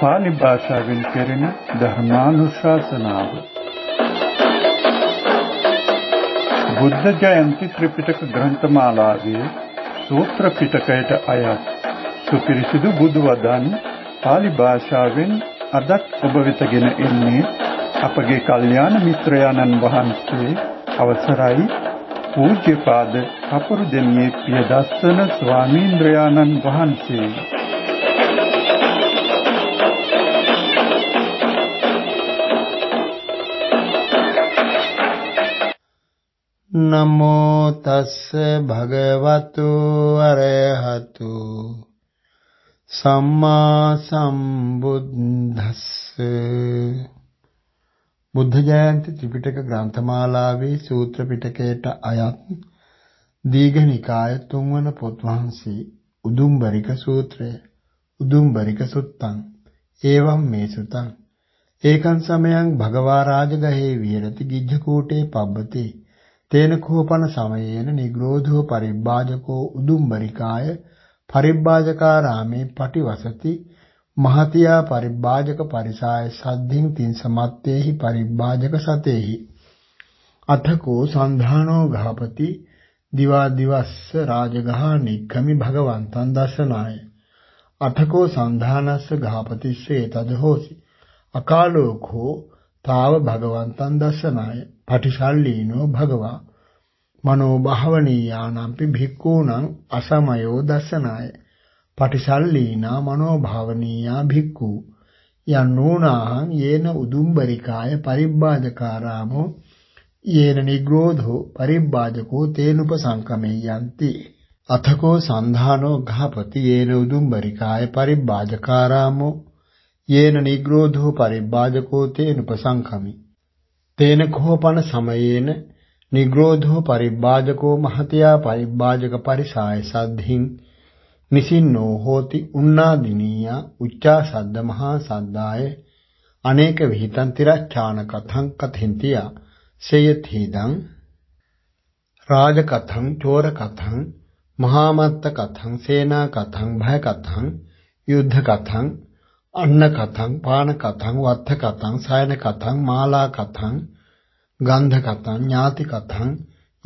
පාලි භාෂාවෙන් කෙරෙන ධර්මානුශාසනාව බුද්ධ ජයන්ති ත්‍රිපිටක ග්‍රන්ථමාලාවේ සූත්‍ර පිටකයට අයත් සුපිරිසිදු බුදු වදන් පාලි භාෂාවෙන් අදත් ඔබ වෙතගෙන එන්නේ අපගේ කල්යාණ මිත්‍රයාණන් වහන්සේ අවසරයි පූජ්‍යපාද කපුරු දෙනියේ පියදස්සන ස්වාමීන්ද්‍රයාණන් වහන්සේ නමෝ තස්ස භගවතු අරහතු සම්මා සම්බුද්දස්ස බුද්ධ ජයන්ති ත්‍රිපිටක ග්‍රන්ථමාලාවේ සූත්‍ර පිටකයට අයත් දීඝනිකාය තුන්වන පොත් වහන්සේ උදුම්බරික සූත්‍රය උදුම්බරික සුත්තං එවම් මේ සුතං ඒකං සමයං භගවා රාජගහේ විහෙරති ගිජ්ජකූටේ පබ්බතේ තේන කෝපන සමයේන නිග්‍රෝධෝ පරිබ්බාජකෝ උදුම්බරිකාය පරිබ්බාජකාරාමේ පටිවසති මහතියා පරිබ්බාජක පරිසාය සද්ධින් තින් සමත්තේහි පරිබ්බාජක සතේහි අතකෝ සන්ධානෝ ගහපති දිවා දිවස්ස රාජගහා නික්ඛමි භගවන්තං දසනාය අතකෝ සන්ධානස්ස ගහපතිස්සේ තද හෝසි අකාලෝකෝ තාව භගවන්තං දස්සනාය පටිසල්ලීනෝ භගවා මනෝ භාවනීයානම්පි භික්ඛූණං අසමයෝ දස්සනාය පටිසල්ලීනා මනෝ භාවනීයා භික්ඛු යන්නෝනාහං යේන උදුම්බරිකාය පරිබ්බාධකාරාමෝ යේන නිග්‍රෝධෝ පරිබ්බාධකෝ තේනුප සංකමේ යන්ති අතකෝ සන්ධානෝ ඝාපති යේන උදුම්බරිකාය පරිබ්බාධකාරාමෝ යේන නිග්‍රෝධෝ පරිබ්බාජකෝ තේන උපසංඛමි තේන කෝපන සමයේන නිග්‍රෝධෝ පරිබ්බාජකෝ මහතයා පරිබ්බාජක පරිසාය සද්ධින් නිසින්නෝ හෝති උන්නාදිනීය උච්චා සද්ද මහා සද්දාය අනේක විಹಿತං තිරච්ඡාන කතං කතෙන්තියා සේයතිදං රාජ කතං චෝර කතං මහාමත්ත කතං සේනා කතං භය කතං යුද්ධ කතං අන්න කතං පාන කතං වත්ත කතං සයන කතං මාලා කතං ගන්ධ කතං ඥාති කතං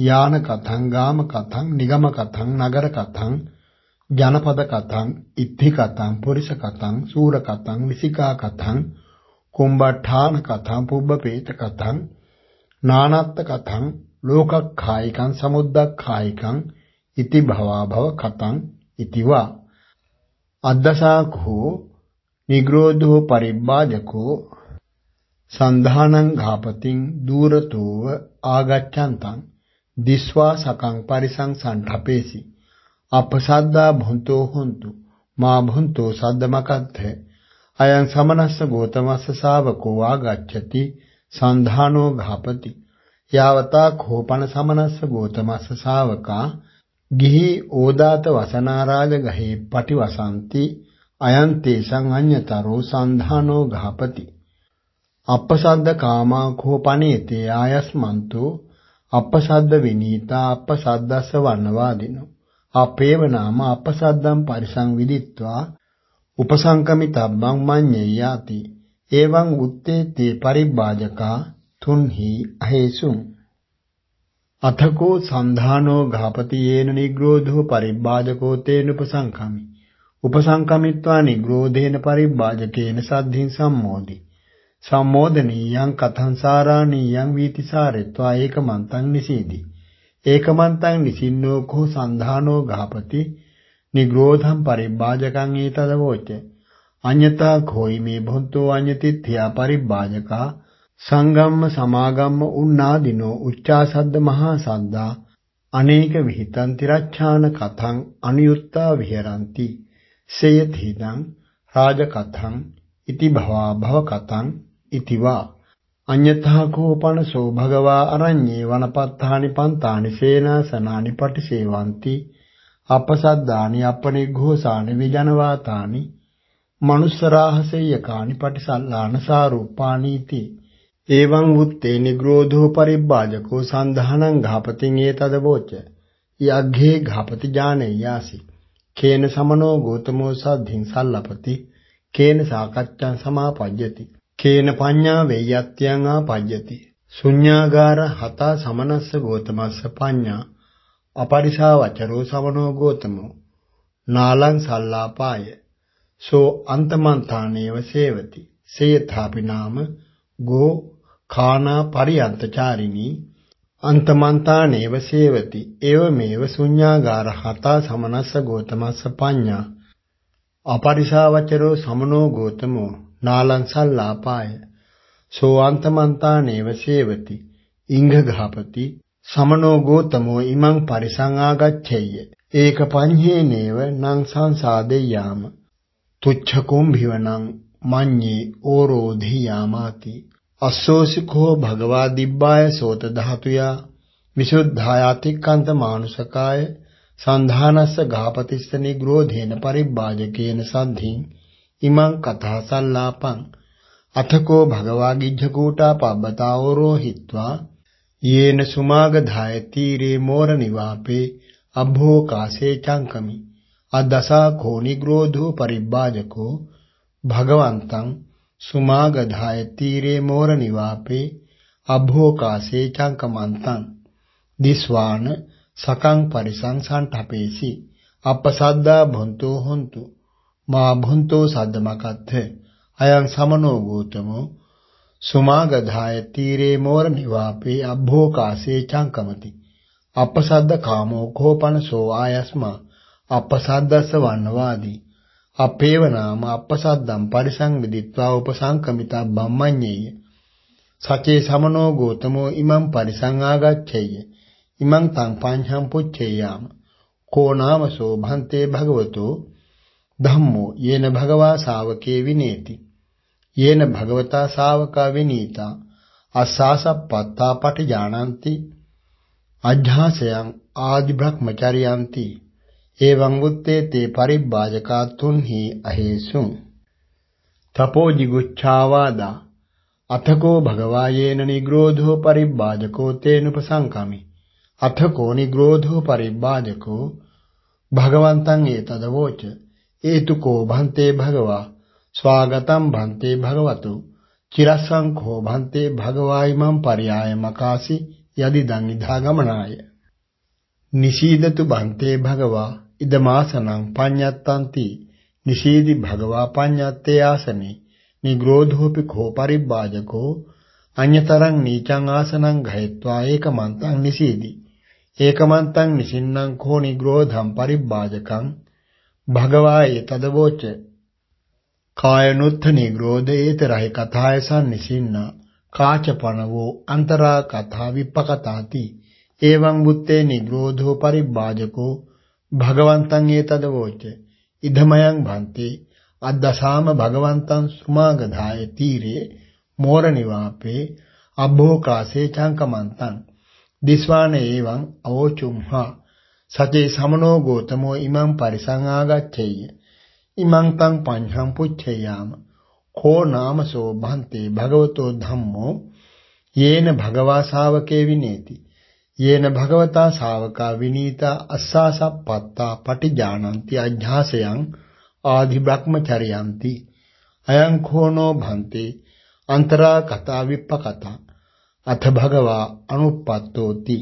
යාන කතං ගාම කතං නිගම කතං නගර කතං ජනපද කතං ඉද්ධි කතං පුරිස කතං සූර කතං විසිකා කතං කුම්බඨාන කතං පුබ්බපේත කතං නානත්ත කතං ලෝකක්ඛායිකං සමුද්දක්ඛායිකං ඉති භවා භව කතං ඉතිවා අද්දසාකෝ නිග්‍රෝධෝ පරිබ්බාජකෝ සන්ධානං ඝාපතින් දූරතෝව ආගච්ඡන්තං දිස්වා සකං පරිසං සණ්ඨපේසි අපසද්දා භුන්තෝ හොන්තු මා භුන්තෝ සද්දමකත්ථ අයං සමනස්ස ගෝතමස්ස ශාවකෝ ආගච්ඡති සන්ධානෝ ඝාපති යාවතා කෝපන සමනස්ස ගෝතමස්ස ශාවකා ගිහි ඕදාත වසනාරාජ ගහේ පටිවසන්ති අයන් තේසං අඤ්‍යතරෝ සන්ධානෝ ගහපති අපසද්ද කාමා කෝපනේතේ ආයස්මන්තු අපසද්ද විනීතා අපසද්දස්ස වන්නවාදිනෝ අපේව නාම අපසද්දම් පරිසංවිදිත්වා උපසංකමිතබ්බං මඤ්ඤේ යති එවං උත්තේ තේ පරිබ්බාජකා තුන්හි අහේසුම් අතකෝ සන්ධානෝ ඝාපති යේන නිග්‍රෝධෝ පරිබ්බාජකෝ තේනුපසංකමි උපසංකමිත්වා නිග්‍රෝධේන පරිබ්බාජකේන සද්ධින් සම්මෝදි. සම්මෝදනීයං කතංසාරාණීයං වීතිසාරෙත්වා ඒකමන්තං නිසීදි. ඒකමන්තං නිසින්නෝ කෝ සන්ධානෝ ගහපති නිග්‍රෝධං පරිබ්බාජකං ඊතදවෝච. අඤ්ඤතා කෝයි මේ භොන්තෝ අඤ්ඤතිත්‍ත්‍යා පරිබ්බාජකා සංගම්ම සමාගම්ම උන්නාදිනෝ උච්චාසද්ද මහා සද්දා අනේක විಹಿತං තිරච්ඡාන කතං අනියුත්තා විහෙරಂತಿ සේයතිදං රාජකතං ඉති භවා භවකතං ඉතිවා අඤ්ඤතා කෝපන සෝ භගවා අරඤ්ඤේ වනපත්තානි පන්තානි සේනාසනානි පටිසේවಂತಿ අපසද්දානි අපනිග්ඝෝසානි විජනවාතානි මනුස්සරාහසෙය්‍යකානි පටිසල්ලාන සාරූපානීති එවං උත්තේ නිග්‍රෝධෝ පරිබ්බාජකෝ සන්ධානං ඝාපතින් ඒතදවෝච යග්ඝේ ඝාපති ඥානේ යාසී කේන සමනෝ ගෝතමෝ සද්ධින් සල්ලපති කේන සාකච්ඡා සමාපජ්ජති කේන පඤ්ඤා වේයත්‍යං ආපජ්ජති ශුඤ්ඤාගාර හතා සමනස්ස ගෝතමස්ස පඤ්ඤා අපරිසා වචරෝ සමනෝ ගෝතමෝ නාලං සල්ලාපාය සෝ අන්තමන්තානේව සේවති සේයථාපි නාම ගෝ කානා පරියන්තචාරිනී අන්තමන්තා නේව සේවති ඒව මේව ශුඤ්ඤාගාර හතා සමනස්ස ගෝතමස්ස පඤ්ඤා අපරිසාවචරෝ සමනෝ ගෝතමෝ නාලං සල්ලාපාය සෝ අන්තමන්තා නේව සේවති ඉංඝඝාපති සමනෝ ගෝතමෝ ඉමං පරිසං ආගච්ඡෙය්‍ය ඒක පඤ්ඤේ නේව නං සංසාදෙය්‍යාම තුච්ඡ කුම්භිවණං මඤ්ඤේ ඕරෝධියාමාති අස්සෝසිකෝ භගවා දිබ්බාය සෝත ධාතුයා විසුද්ධායාතික්කන්ත මානුසකාය සන්ධානස්ස ගාපතිස්ස නිග්‍රෝධේන පරිබ්බාජකේන සද්ධින් ඉමං කතා සල්ලාපං අතකෝ භගවා ගිජ්ජකූටා පබ්බතාවරෝ හිත්වා යේන සුමාගධාය තීරේ මෝර නිවාපේ අභෝකාසේ චංකමි අදසා කෝනිග්‍රෝධෝ පරිබ්බාජකෝ භගවන්තං සුමාගධාය තීරේ මෝර නිවාපේ අභෝකාසේ චංකමන්තං දිස්වාන සකං පරිසං සණ්ඨපේසි අපසද්දා භොන්තෝ හොන්තු මා භොන්තෝ සද්දමකත්ථ අයං සමනෝ ගෝතමෝ සුමාගධාය තීරේ මෝර නිවාපේ අභෝකාසේ චංකමති අපසද්ද කාමෝ කෝපනසෝ ආයස්මා අපසද්දස්ස වන්නවාදී අපේව නාම අපසද්දම් පරිසංවිදිත්වා උපසංකමිතා බම්මඤ්ඤේය සචේ සමනෝ ගෝතමෝ ඉමං පරිසං ආගච්ඡේය ඉමං තං පඤ්ඤං පුච්චේයාම කෝ නාමසෝ භන්තේ භගවතෝ ධම්මෝ යේන භගවා ශාවකේ විනේති යේන භගවතා ශාවකා විනීතා අස්සාසප්පත්තා පටිජානಂತಿ අජ්ජාසයන් ආදි භ්‍රමචරියන්ති එවං උත්තේ තේ පරිබ්බාජකා තුන්හි අහේසුං තපෝ jigucchāvādā අතකෝ භගවායේන නිග්‍රෝධෝ පරිබ්බාජකෝ තේනුපසංකමි අතකෝ නිග්‍රෝධෝ පරිබ්බාජකෝ භගවන්තං ඒතදවෝච ඒතුකෝ භන්තේ භගවා ස්වාගතම් භන්තේ භගවතු චිරස්සං කෝ භන්තේ භගවායිමං පරියාය මකාසි යදිදන් නිධාගමනාය නිශීදතු භන්තේ භගවා ඉදමාසනං පඤ්ඤත්තන්ති නිශීදි භගවා පඤ්ඤත්තේ ආසනේ නිග්‍රෝධෝපි කෝ පරිබ්බාජකෝ අඤ්‍යතරං නීචං ආසනං ගහෙත්වා ඒකමන්තං නිශීදි ඒකමන්තං නිසින්නම් කෝ නිග්‍රෝධං පරිබ්බාජකං භගවා ඒතදවෝච කායනුත්ථ නිග්‍රෝධේත රහි කථායසං නිසින්නා කාචපනවෝ අන්තරා කථා විප්පකතාති එවං බුත්තේ නිග්‍රෝධෝ පරිබ්බාජකෝ භගවන්තං ඒතද වෝච ඉදමයන් භන්ති අද්දසාම භගවන්තං සුමාගධාය තීරේ මෝරනිවාපේ අභෝකාසේ චංකමන්තං දිස්වාන ඒවං අවෝචුම්හා සචේ සමනෝ ගෝතමෝ ඉමං පරිසං ආගච්ඡේය ඉමං තං පඤ්ඤං පුච්ඡයාම කෝ නාමසෝ භන්තේ භගවතෝ ධම්මෝ යේන භගවා ශාවකේ විනේති යේන භගවතා ශාවකා විනීතා අස්සාසප්පත්තා පටිජානಂತಿ අඥාසයන් ආදි බ්‍රහ්මචරියන්ති අයං khonෝ භන්ති අන්තරා කතා විප්පකතා අත භගවා අනුප්පත්තෝති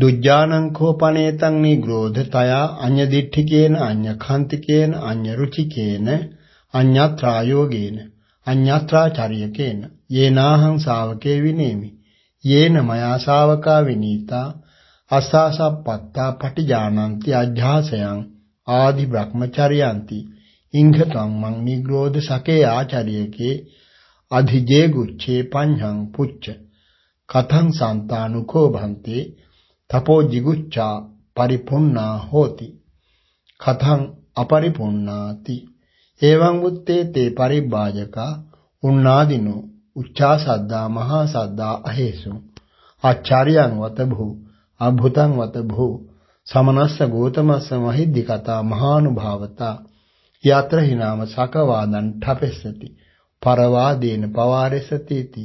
දුජ්ජානං කෝපනේතං නිග්‍රෝධතය අඤ්ඤදිඨිකේන අඤ්ඤඛාන්තිකේන අඤ්ඤරුචිකේන අඤ්ඤත්‍රායෝගේන අඤ්ඤත්‍රාචාරියකේන යේනාහං ශාවකේ විනේමි යේන මයා ශාවකා විනීතා අස්සාසප්පත්තා පටිජානಂತಿ අධ්‍යාසයන් ආදි බ්‍රහ්මචර්යಂತಿ ඉංඝතං මං නිග්‍රෝධ සකේ ආචාර්යකේ අධිජේ ගුච්ඡේ පඤ්ඤං පුච්ච කතං සන්තානුකෝ භන්තේ තපෝ jigucchා පරිපුන්නා හෝති කතං අපරිපුන්නාති එවං උත්තේ තේ පරිබ්බාජකා උන්නාදිනෝ උච්චා සද්දා මහා සද්දා අහේසු ආචාර්යං වත භූ අභුතං වත භූ සමනස්ස ගෝතමස්ස මහිද්දි කතා මහානුභාවතා යත්‍රහි නාම සකවාදං ඨපෙස්සති පරවාදීන පවාරෙසති इति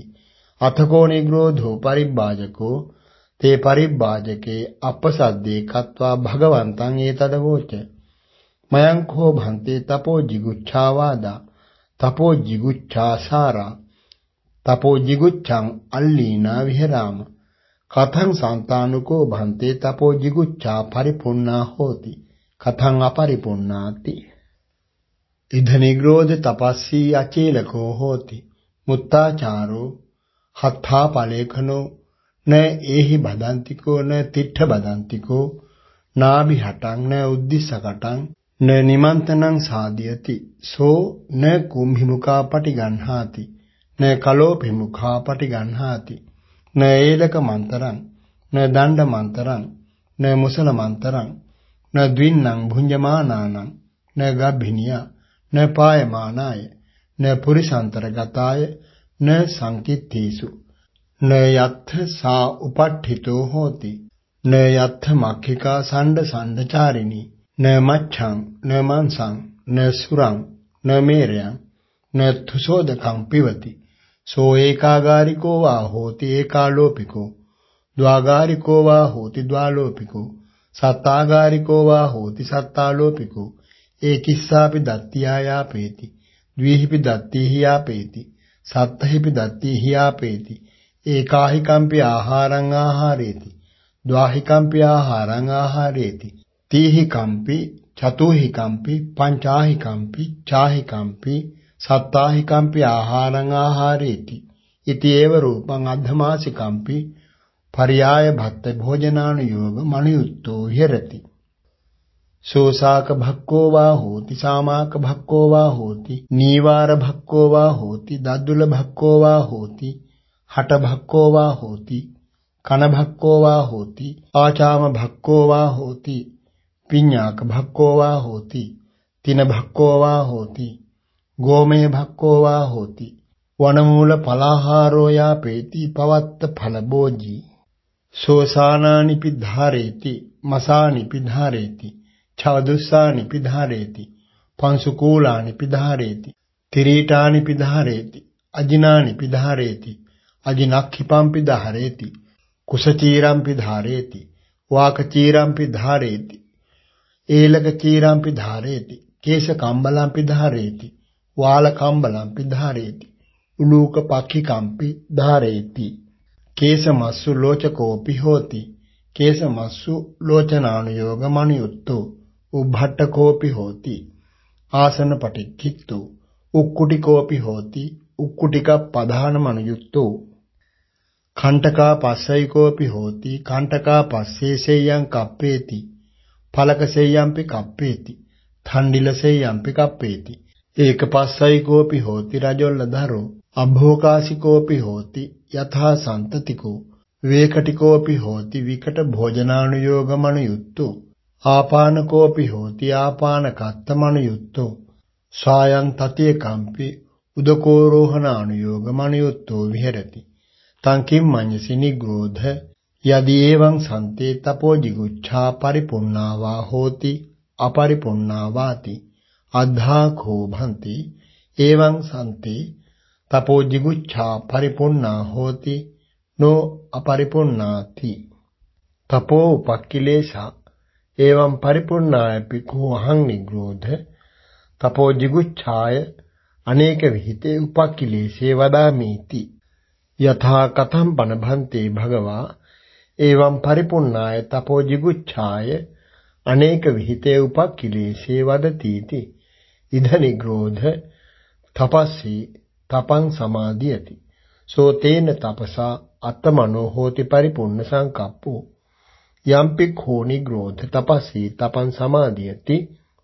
අතකෝ නිග්‍රෝධෝ පරිබ්බාජකෝ තේ පරිබ්බාජකේ අපසද්දේ කତ୍වා භගවන්තං ඒතද වෝච මයං කෝ භන්තේ තපෝ jigucchāvādā තපෝ jigucchāsārā තපෝ jiguccham allīnā viharāma කතං සන්තානුකෝ භන්තේ තපෝ jigucchā පරිපුන්නා හෝති කතං අපරිපුන්නාති ඉද නිග්‍රෝධ තපස්සී අචේලකෝ හෝති මුත්තාචාරෝ හත්ථා පලේඛනෝ න ඒහි බදන්තිකෝ න තිට්ඨ බදන්තිකෝ නාභි හටං න උද්දිස්සකටං න නිමන්තනං සාදියති සෝ න කුම්හිමුකා පටිගන්හාති න කලෝපිමුඛා පටිගන්හාති න ඒලක මන්තරං න දණ්ඩ මන්තරං න මුසල මන්තරං න ද්වින්නං භුඤ්ජමානානං න ගබ්භිනියා න පායමානාය න පුරිසන්තරගතාය න සංකිට්ඨීසු න යත්ථ සා උපට්ඨිතෝ හෝති න යත්ථ මක්ඛිකා සණ්ඩ සණ්ඩචාරිනී න මච්ඡං න මංසං න සුරං න මේරයන් නත්තුසෝදකං පිවති සෝ ඒකාගාරිකෝ වා හෝති ඒකාලෝපිකෝ ද්වාගාරිකෝ වා හෝති ද්වාලෝපිකෝ සත්තාගාරිකෝ වා හෝති සත්තාලෝපිකෝ ඒකිස්සාපි දත්තියායාපේති ද්විහිපි දත්තිහියාපේති සත්තහිපි දත්තිහියාපේති ඒකාහිකම්පි ආහාරං ආහාරේති ද්වාහිකම්පි ආහාරං ආහාරේති තීහිකම්පි චතුහිකම්පි පංචාහිකම්පි චාහිකම්පි සත්තාහිකම්පි ආහාරං ආහාරේති ඉති ඒව රූපං අද්ධමාසිකම්පි පරියාය භත්ත භෝජනානුയോഗ මනියුත්තෝ විහෙරති සෝසාක භක්කෝ වා හෝති සාමාක භක්කෝ වා හෝති නීවාර භක්කෝ වා හෝති දද්දුල භක්කෝ වා හෝති හට භක්කෝ වා හෝති කන භක්කෝ වා හෝති ආචාම භක්කෝ වා හෝති පිඤ්ඤාක භක්කෝ වා හෝති තින භක්කෝ වා හෝති ගෝමේ භක්කෝවා හෝති වනමූල පලාහාරෝ යාපේති පවත්ත ඵලබෝජී සෝසානානි පිද්ධාරේති මසානි පිද්ධාරේති ඡවදුස්සානි පිධාරේති පංසුකූලානි පිධාරේති තිරීටානි පිධාරේති අජිනානි පිධාරේති අජිනක්ඛිපං පිධාරේති කුසචීරං පිධාරේති වාකචීරං පිධාරේති ඒලක චීරං පිධාරේති කේශ කම්බලං පිධාරේති වාලකම්බලම්පි ධාරේති. උලූක පක්ඛිකම්පි ධාරේති. කේසමස්සු ලෝචකෝපි හෝති. කේසමස්සු ලෝචනානුയോഗ මනියුත්තෝ. උභට්ඨකෝපි හෝති. ආසන පටික්ඛිත්තු. උක්කුටිකෝපි හෝති. උක්කුටික පධාන මනුයුත්තෝ. කණ්ඨකා පස්සයිකෝපි හෝති කණ්ඨකා පස්සේසෙයං කප්පේති පලකසෙයම්පි කප්පේති තණ්ඩිලසෙයම්පි කප්පේති ඒක පස්සයි කෝපි හෝති රජොල්ල දරෝ අභෝකාසිකෝපි හෝති යථා සන්තතිකෝ වේකටිකෝපි හෝති විකට භෝජනානුയോഗමනු යුත්තු ආපානකෝපි හෝති ආපාන කත්තමනු යුත්තු සායන් තතිය කම්පි උදකෝරෝහණානුയോഗමනු යුත්තු විහෙරති තං කිම් මඤ්ඤසි නිග්‍රෝධ යදි එවං සන්තේ තපෝ jigucchā පරිපුන්නාවා හෝති අපරිපුන්නාවාති අද්ධාඛෝ භන්ති එවං සම්ති තපෝ jigucchā පරිපුන්නා හෝති නෝ අපරිපුන්නාති තපෝ උපක්ඛිලේශා එවං පරිපුන්නාය පිකෝ අහං නිග්‍රෝධ තපෝ jigucchāය අනේක විහිතේ උපක්ඛිලේශේ වදාමීති යථා කතම් බණ භන්තේ භගවා එවං පරිපුන්නාය තපෝ jigucchāය අනේක විහිතේ උපක්ඛිලේශේ වදතිති ඉද නිග්‍රෝධ තපස්සි තපං සමාධියති සෝ තේන තපසා අත්තමනෝ හෝති පරිපූර්ණ සංකප්පෝ යම්පි කෝනි ග්‍රෝධ තපස්සි තපං සමාධියති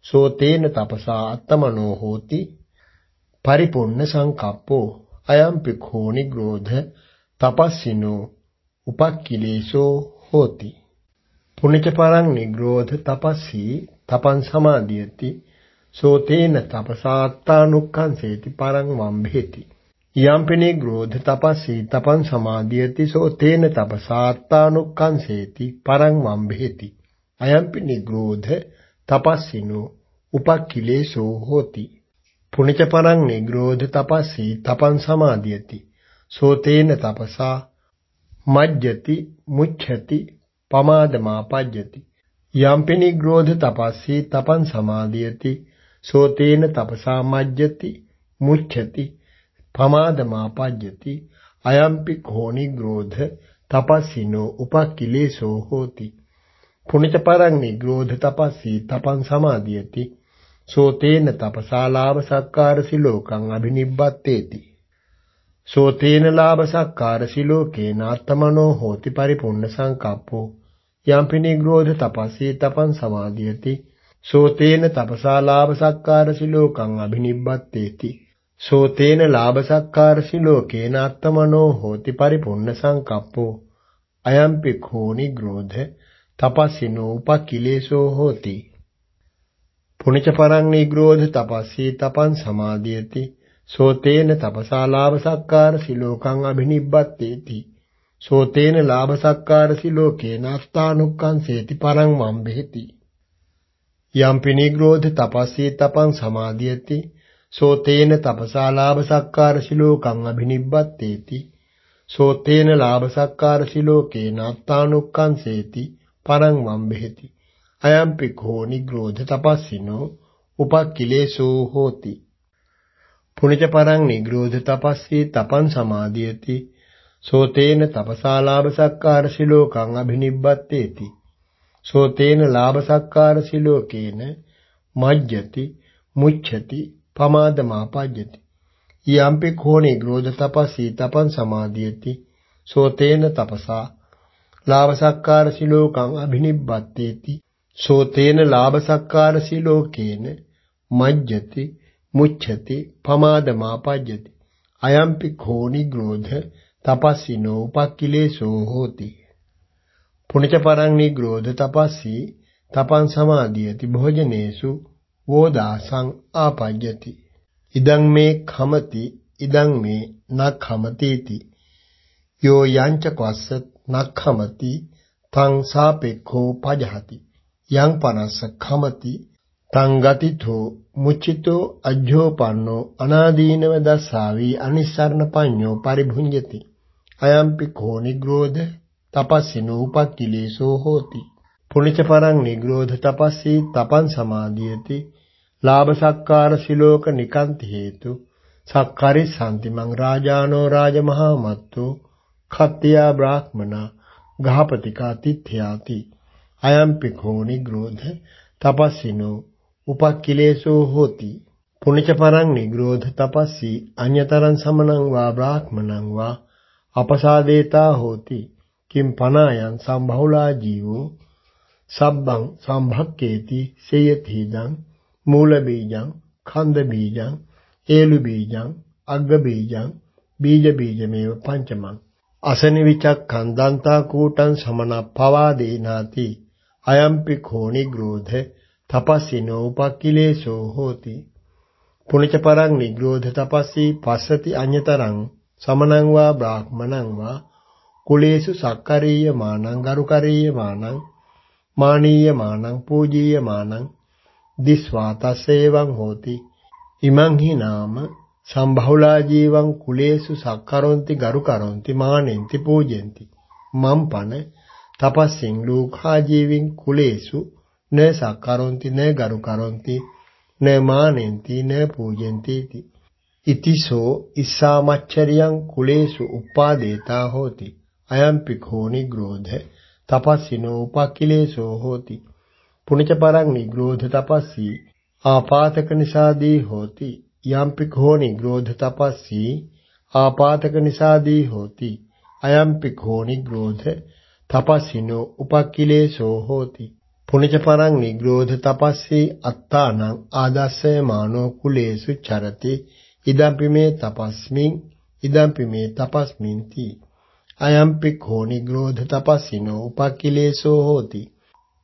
සෝ තේන තපසා අත්තමනෝ හෝති පරිපූර්ණ සංකප්පෝ අයම්පි කෝනි ග්‍රෝධ තපස්සිනෝ උපක්ඛිලේසෝ හෝති පුණිච පරං නිග්‍රෝධ තපස්සී තපං සමාධියති සෝතේන තපසාත්තානුක්ඛංසේති පරං වම්භේති. යම්පිනේ ග්‍රෝධ තපස්සී තපං සමාධියති සෝතේන තපසාත්තානුක්ඛංසේති පරං වම්භේති. අයම්පිනේ ග්‍රෝධ තපස්සිනෝ උපක්ඛිලේසෝ හෝති. පුණිච පරං නිග්‍රෝධ තපස්සී තපං සමාධියති. සෝතේන තපසා මජ්ජති මුච්ඡති පමාදමාපජ්ජති යම්පි නිග්‍රෝධ තපස්සී තපං සමාධියති සෝතේන තපසා මජ්ජති මුච්ඡති පමාදමාපජ්ජති අයම්පි කෝණි ග්‍රෝධ තපස්සිනෝ උපක්ඛිලේසෝ හෝති පුනිතපරං නිග්‍රෝධ තපස්සී තපං සමාධියති සෝතේන තපසා ලාභ සක්කාර සිලෝකං අබිනිබ්බත්තේති සෝතේන ලාභ සක්කාර සිලෝකේන ආත්මනෝ හෝති පරිපූර්ණ සංකප්පෝ යම්පි නිග්‍රෝධ තපස්සී තපං සමාධියති සෝතේන තපසා ලාභ සක්කාරසි ලෝකං අබිනිබ්බත්තේති සෝතේන ලාභ සක්කාරසි ලෝකේන අත්තමනෝ හෝති පරිපුන්න සංකප්පෝ අයම්පි කෝනි ග්‍රෝධ තපස්සිනෝ උපකිලේසෝ හෝති පුණච පරං නිග්‍රෝධ තපස්සී තපං සමාදියති සෝතේන තපසා ලාභ සක්කාරසි ලෝකං අබිනිබ්බත්තේති සෝතේන ලාභ සක්කාරසි ලෝකේන අස්ථානුක්ඛං සේති පරං වම්බෙහෙති යම්පි නිග්‍රෝධ තපස්සී තපං සමාධියති සෝ තේන තපසා ලාභ සක්කාර සිලෝකං අබිනිබ්බත්තේති සෝ තේන ලාභ සක්කාර සිලෝකේන අත්තානුක්ඛංසේති පරං වම්බෙහෙති අයම්පි කෝ නිග්‍රෝධ තපස්සිනෝ උපක්ඛිලේසෝ හෝති පුනිච පරං නිග්‍රෝධ තපස්සී තපං සමාධියති සෝතේන තපසාලාභ සක්කාර සිලෝකං අභිනිබ්බත්තේති සෝතේන ලාභ සක්කාර සිලෝකේන මජ්ජති මුච්ඡති පමාදමාපජ්ජති යම්පි කෝණේ ග්‍රෝධ තපස්සී තපන් සමාධියති සෝතේන තපසා ලාභ සක්කාර සිලෝකං අභිනිබ්බත්තේති සෝතේන ලාභ සක්කාර සිලෝකේන මජ්ජති මුච්ඡති පමාදමාපජ්ජති අයම්පි කෝණි ග්‍රෝධ තපස්සිනෝ උපක්ඛිලේසෝ හෝති පුණිච පරං නිග්‍රෝධ තපස්සී තපං සමාධියති භෝජනේසු වෝදාසං ආපජ්ජති ඉදං මේ කමති ඉදං මේ නක්ඛමතිති යෝ යංච කස්සත් නක්ඛමති තං සාපේක්ඛෝ පජහති යං පනස්ස කමති තං ගතිතෝ මුචිතෝ අජ්ජෝපන්නෝ අනාදීනව දස්සාවි අනිස්සරණ පඤ්ඤෝ පරිභුඤ්ජති අයම්පි කෝ නිග්‍රෝධ තපස්සිනූපක් කිලේසෝ හෝති. පුනිච පරං නිග්‍රෝධ තපස්සී තපන් සමාධියති. ලාභ සක්කාර සිලෝක නිකාන්ති හේතු. සක්කාරි සම්තිමං රාජානෝ රාජමහා මත්තු කත්තියා බ්‍රාහ්මනා ගහපතිකා තිත්‍යාති. අයම්පි කෝණි ග්‍රෝධ තපස්සිනෝ උපක්ඛිලේසෝ හෝති පුනිච පරං නිග්‍රෝධ තපස්සී අඤ්‍යතරං සමනං වා බ්‍රාහ්මනං වා අපසාදේතා හෝති කිම් පනායන් සම්බහුලා ජීවෝ සබ්බං සම්භක්කේති සේයතිදං මූල බීජං කන්ද බීජං හේලු බීජං අග්ග බීජං බීජ බීජමේව පංචමං අසන විචක්ඛන්දන්තා කූටං සමනප්පවා දේනාති අයම්පි කෝණි ග්‍රෝධ තපස්සිනෝ උපක්ඛිලේසෝ හෝති පුණච පරං නිග්‍රෝධ තපස්සී පස්සති අඤ්‍යතරං සමනං වා බ්‍රාහ්මණං වා කුලේසු සක්කරීය මානං ගරුකරීය මානං මානීය මානං පූජීය මානං දිස්වා තස්සේවං හෝති ඉමං හි නාම සම්බහුලා ජීවං කුලේසු සක්කරොන්ති ගරුකරොන්ති මානෙන්ති පූජෙන්ති මම් පන තපස්සින් ලෝකා ජීවින් කුලේසු න සක්කරොන්ති න ගරුකරොන්ති න මානෙන්ති න පූජෙන්ති ඉතිසෝ ඉස්සාමච්චරියං කුලේසු උපාදේතා හෝති අයම්පි කෝණි ග්‍රෝධ තපස්සිනෝ උපක්ඛිලේසෝ හෝති පුණච පරං නිග්‍රෝධ තපස්සී ආපාතක නිසාදී හෝති යම්පි කෝණි ග්‍රෝධ තපස්සී ආපාතක නිසාදී හෝති අයම්පි කෝණි ග්‍රෝධ තපස්සිනෝ උපක්ඛිලේසෝ හෝති පුණච පරං නිග්‍රෝධ තපස්සී අත්තානං ආදස්සය මානෝ කුලේසු චරති ඉදම්පි මේ තපස්මින් ඉදම්පි මේ තපස්මින්ති අයම්පික්ඛෝ නිග්‍රෝධ තපස්සිනෝ උපක්ඛිලේසෝ හෝති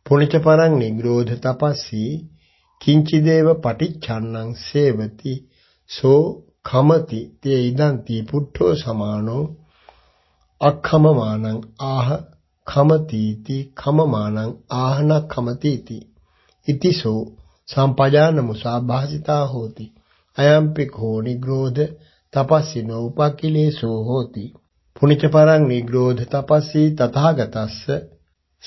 පුණිච පරං නිග්‍රෝධ තපස්සී කිංචිදේව පටිච්ඡන්නං සේවති සෝ කමති තේ ඉදන්ති පුට්ඨෝ සමානෝ අක්ඛමමානං ආහ කමතිති කමමානං ආහන කමතිති ඉතිසෝ සම්පජාන මුසාභාසිතා හෝති අයම්පි කෝ නිග්‍රෝධ තපස්සිනෝ උපකිලේසෝ හෝති පුනිච්චපරං නිග්‍රෝධ තපස්සී තථාගතස්ස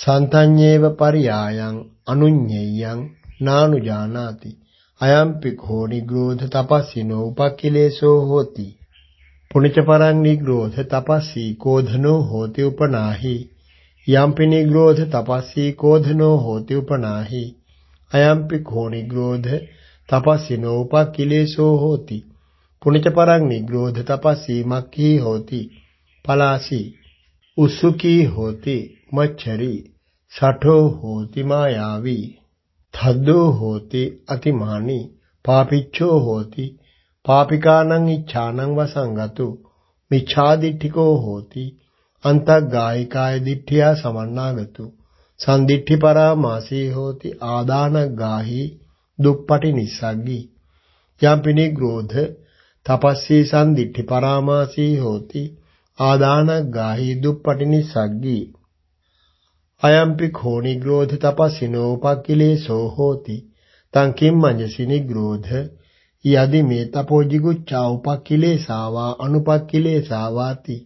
සන්තඤ්ඤේව පරියායන් අනුඤ්ඤයං නානුජානාති අයම්පි කෝ නිග්‍රෝධ තපස්සිනෝ උපක්ඛිලේසෝ හෝති පුනිච්චපරං නිග්‍රෝධ තපස්සී කෝධනෝ හෝති උපනාහි යම්පි නිග්‍රෝධ තපස්සී කෝධනෝ හෝති උපනාහි අයම්පි කෝ නිග්‍රෝධ තපස්සිනෝ උපක්ඛිලේසෝ හෝති පුනිච්චපරං නිග්‍රෝධ තපස්සී මක්ඛී හෝති पलासी उसकी होती मच्छरी सठो होती मायावी थद्दो होती अतिमानी पापिच्छो होती पापिकानं इच्छानं वसंगतु मिच्छादिठिको होती अंतगायिकाय दिठ्ठिया समन्नागतु संदिठ्ठि परामासी होती आदान गाही දුප්පටි නිස්සග්ගී යම්පිනි ග්‍රෝධ තපස්සී සම්දිට්ඨි පරාමාසී හෝති ආදානග්ගාහි දුප්පටිනිසග්ගී අයම්පි කෝණිග්‍රෝධ තපස්සිනෝ උපක්ඛිලේසෝ හෝති තං කිම්මඤ්ඤසි නිග්‍රෝධ යදි මේ තපෝජිගුච්ඡා උපක්ඛිලේසාවා අනුපක්ඛිලේසාවාති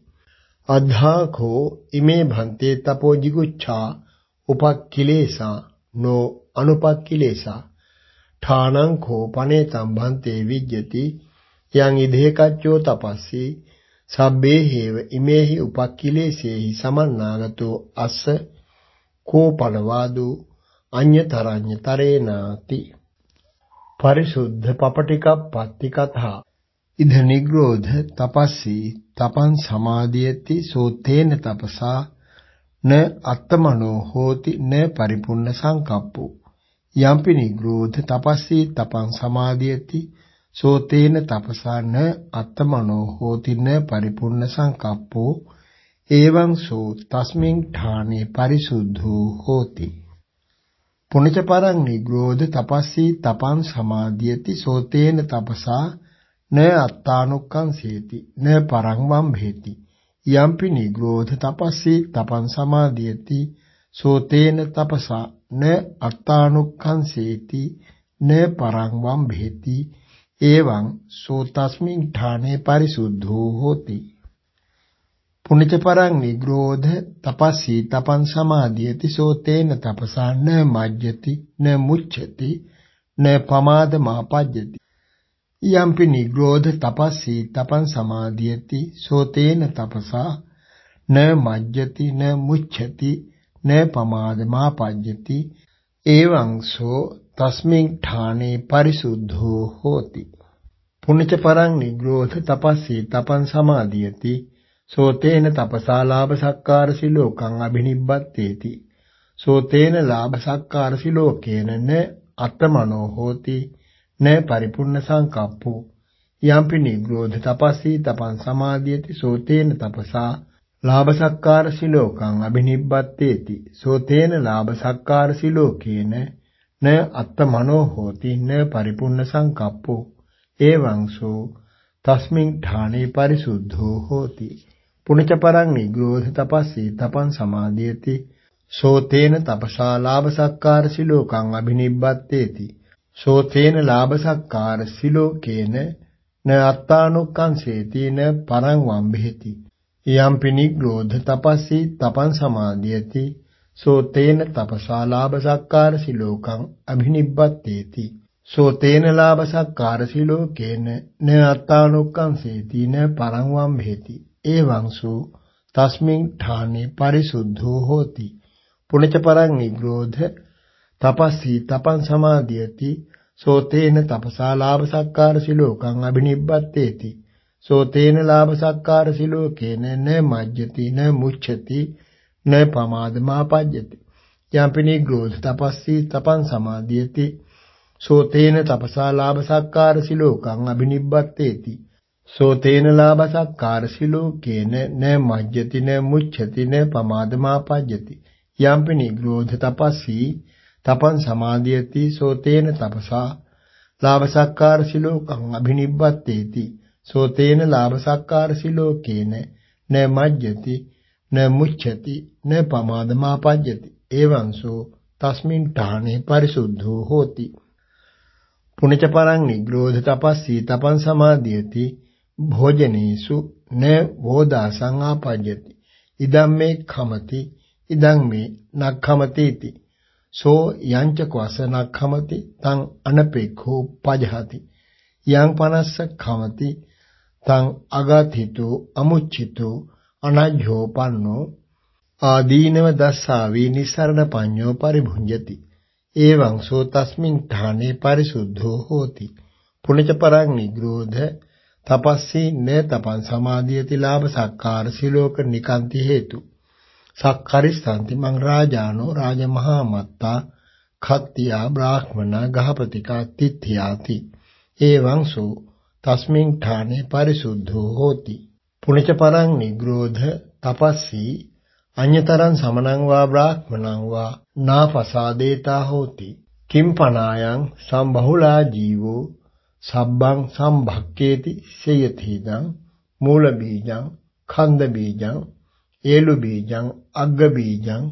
අද්ධාඛෝ ඉමේ භන්තේ තපෝජිගුච්ඡා උපක්ඛිලේසා නෝ අනුපක්ඛිලේසා ඨානං කෝපනේ සම්භන්තේ විජ්ජති යං ඉදේකච්ඡෝ තපස්සී සබ්බේ හේව ඉමේහි උපක්ඛිලේසේහි සමන්නාගතෝ අස්ස කෝපනවාදෝ අඤ්‍යතරඤ්‍යතරේනාති පරිසුද්ධ පපටික පත්ති කතා ඉද නිග්‍රෝධ තපස්සී තපං සමාධියති සෝතේන තපසා න අත්තමනෝ හෝති න පරිපුන්න සංකප්පෝ යම්පි නිග්‍රෝධ තපස්සී තපං සමාධියති සෝතේන තපසාන අත්තමනෝ හෝතින පරිපූර්ණ සංකප්පෝ එවං සෝ තස්මින් ඨානේ පරිසුද්ධෝ හෝති පුණජ පරං නිග්‍රෝධ තපස්සී තපං සමාධියති සෝතේන තපසා න අත්තානුක්ඛං සේති න පරං වම්භේති යම්පි නිග්‍රෝධ තපස්සී තපං සමාධියති සෝතේන තපසා න අත්තානුක්ඛං සේති න පරං වම්භේති එවං සෝතස්මින් ඨානේ පරිසුද්ධෝ හෝති පුණ්‍යච පරං නිග්‍රෝධ තපස්සී තපං සමාධියති සෝතේන තපසා න මජ්ජති න මුච්ඡති න පමාද මාපජ්ජති යම්පි නිග්‍රෝධ තපස්සී තපං සමාධියති සෝතේන තපසා න මජ්ජති න මුච්ඡති න පමාද මාපජ්ජති එවං සෝ තස්මින් ඨානේ පරිසුද්ධෝ හෝති පුණ්‍ය පරං නිග්‍රෝධ තපස්සී තපං සමාධියති සෝතේන තපසා ලාභ සක්කාර සිලෝකං අබිනිබ්බත්තේති සෝතේන ලාභ සක්කාර සිලෝකේන න අත්මනෝ හෝති න පරිපූර්ණ සංකප්පෝ යම්පි නිග්‍රෝධ තපස්සී තපං සමාධියති සෝතේන තපසා ලාභ සක්කාර සිලෝකං අබිනිබ්බත්තේති සෝතේන ලාභ සක්කාර සිලෝකේන න අත්ත මනෝ හෝති න පරිපුන්න සංකප්පෝ එවංසෝ තස්මින් ඨානේ පරිසුද්ධෝ හෝති පුනච පරං නිග්‍රෝධ තපස්සී තපං සමාධියති සෝතේන තපශාලාභ සක්කාර සිලෝකං අබිනිබ්බත්තේති සෝතේන ලාභ සක්කාර සිලෝකේන න අත්තානුක්ඛංසේති න පරං වම්බෙහෙති යම්පි නිග්‍රෝධ තපස්සී තපං සමාධියති සෝතේන තපසා ලාභ සක්කාරසි ලෝකං අභිනිබ්බත්තේති සෝතේන ලාභ සක්කාරසි ලෝකේන න අත්තානුක්ඛංසේති න පරං වම් හේති එවං සෝ තස්මින් ඨානේ පරිසුද්ධෝ හෝති පුණච පරං නිග්‍රෝධ තපස්සී තපං සමාධියති සෝතේන තපසා ලාභ සක්කාරසි ලෝකං අභිනිබ්බත්තේති සෝතේන ලාභ සක්කාරසි ලෝකේන න මජ්ජති න මුච්ඡති න පමාදමා පජ්ජති. යම්පිනී ග්‍රෝධ තපස්සී තපන් සමාධියති. සෝතේන තපසා ලාභ සක්කාරසි ලෝකං අබිනිබ්බත්තේති. සෝතේන ලාභ සක්කාරසි ලෝකේන න මජ්ජති න මුච්ඡති න පමාදමා පජ්ජති. යම්පිනී ග්‍රෝධ තපස්සී තපන් සමාධියති සෝතේන තපසා ලාභ සක්කාරසි ලෝකං අබිනිබ්බත්තේති. සෝතේන ලාභ සක්කාරසි ලෝකේන න මජ්ජති න මුච්ඡති න පමාදමාපජ්ජති එවං සෝ තස්මින් ඨානේ පරිසුද්ධෝ හෝති පුණච පරං නිග්‍රෝධ තපස්සී තපං සමාධියති භෝජනේසු න වෝදා සංආපජ්ජති ඉදම්මේ කමති ඉදම්මේ නක්ඛමතේති සෝ යංච කවස නක්ඛමති තං අනපේක්ඛෝ පජහති යං පනස්ස කමති තං අගාතිතෝ අමුච්චිතෝ අනජ්ජෝපන්නෝ ආදීනව දස්සාවි නිස්සරණ පඤ්ඤෝ පරිභුඤ්ජති එවං සෝ තස්මින් ධානේ පරිසුද්ධෝ හෝති පුණජ පරං නිග්‍රෝධ තපස්සී න තපං සමාධියති ලාභ සක්කාර සිලෝක නිකාන්ති හේතු සක්කරිස්සන්ති මං රාජානෝ රාජමහා මත්තා කත්තියා බ්‍රාහ්මණ ගහපතිකා තිත්‍යාති එවං සෝ තස්මින් ධානේ පරිසුද්ධෝ හෝති පුණිච පරං නිග්‍රෝධ තපස්සී අඤ්‍යතරං සමනං වා බ්‍රාහ්මණං වා නාපසාදේතා හෝති කිම් පනායන් සම්බහුලා ජීවෝ සබ්බං සම්භක්කේති සේයතිදං මූල බීජං කන්ද බීජං ඒලු බීජං අග්ග බීජං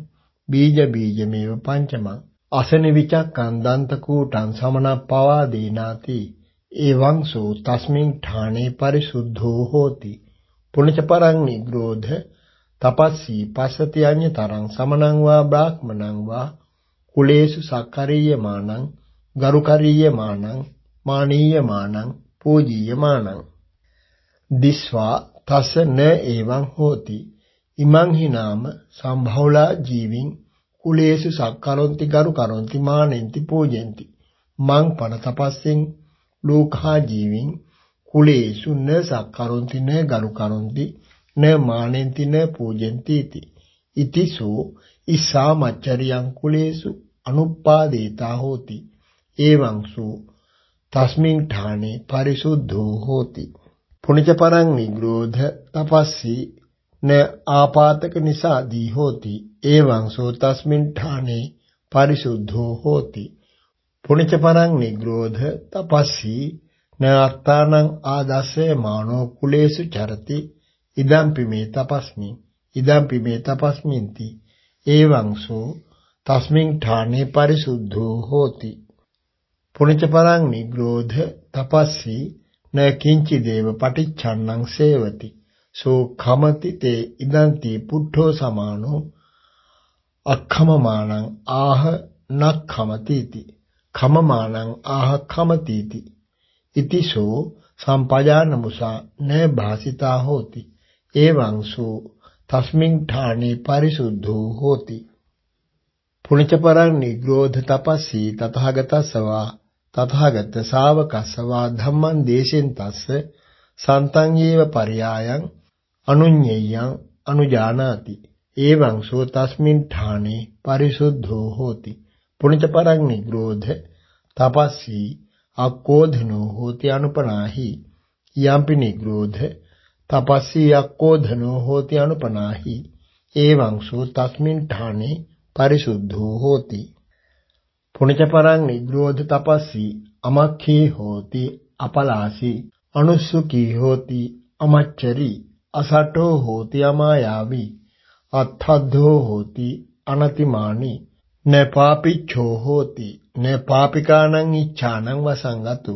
බීජ බීජමේව පංචමං අසන විචක්ඛන්දන්ත කූටං සමන පවා දීනාති එවං සෝ තස්මින් ඨානේ පරිසුද්ධෝ හෝති පුණ්‍ය පරං නිග්‍රෝධ තපස්සී පස්සති අඤ්ඤ තරං සමනං වා බ්‍රාහ්මණං වා කුලේසු සක්කරීය මානං ගරුකරීය මානං මානීය මානං පූජීය මානං දිස්වා තස න එවං හෝති ඉමං හිනාම සම්භවලා ජීවින් කුලේසු සක්කරොන්ති ගරුකරොන්ති මානෙන්ති පූජෙන්ති මං පන තපස්සෙන් ලෝකා ජීවින් කුලේසු න සක්කරොන්ති න ගනුකරොන්ති න මානෙන්ති න පූජෙන්ති इति ඉතිසෝ ඉසා මච්චරියං කුලේසු අනුප්පාදේතා හෝති එවං සෝ තස්මින් ඨානේ පරිසුද්ධෝ හෝති පුණිච පරං නිග්‍රෝධ තපස්සී න ආපාතක නිසාදී හෝති එවං සෝ තස්මින් ඨානේ පරිසුද්ධෝ හෝති පුණිච පරං නිග්‍රෝධ තපස්සී නත්තානං ආදස්සේ මානෝ කුලේසු චරති ඉදම්පි මේ තපස්මි ඉදම්පි මේ තපස්මින්ති එවංසෝ තස්මින් ඨානේ පරිසුද්ධෝ හෝති පුණච පරං නිග්‍රෝධ තපස්සී න කිංචි දේව පටිච්ඡන්නං සේවති සෝ කමති තේ ඉදන්ති පුට්ඨෝ සමානෝ අක්ඛමමානං ආහ නක්ඛමති इति කමමානං ආහ කමති इति ඉතිසෝ සම්පජාන මුසා න භාසිතා හෝති එවං සෝ තස්මින් ඨානේ පරිසුද්ධෝ හෝති පුණචපරං නිග්‍රෝධ තපස්සී තතහගතස්සවා තතහගත ශාවකස්සවා ධම්මං දේශෙන් තස්ස සන්තං ඒව පරයායන් අනුඤ්ඤයං අනුජානාති එවං සෝ තස්මින් ඨානේ පරිසුද්ධෝ හෝති පුණචපරං නිග්‍රෝධ තපස්සී අක්කෝධනෝ හෝති අනුපනාහි යම්පි නිග්‍රෝධ තපස්සී අක්කෝධනෝ හෝති අනුපනාහි එවං සෝ තස්මින් ඨානේ පරිසුද්ධෝ හෝති පුණජපරං නිග්‍රෝධ තපස්සී අමක්ඛේ හෝති අපලාසි අනුස්සුකී හෝති අමච්චරි අසටෝ හෝති අමායාවි අත්ථද්ධෝ හෝති අනතිමානි නපාපිච්ඡෝ හෝති न पापिकानां इच्छानां वसंगतो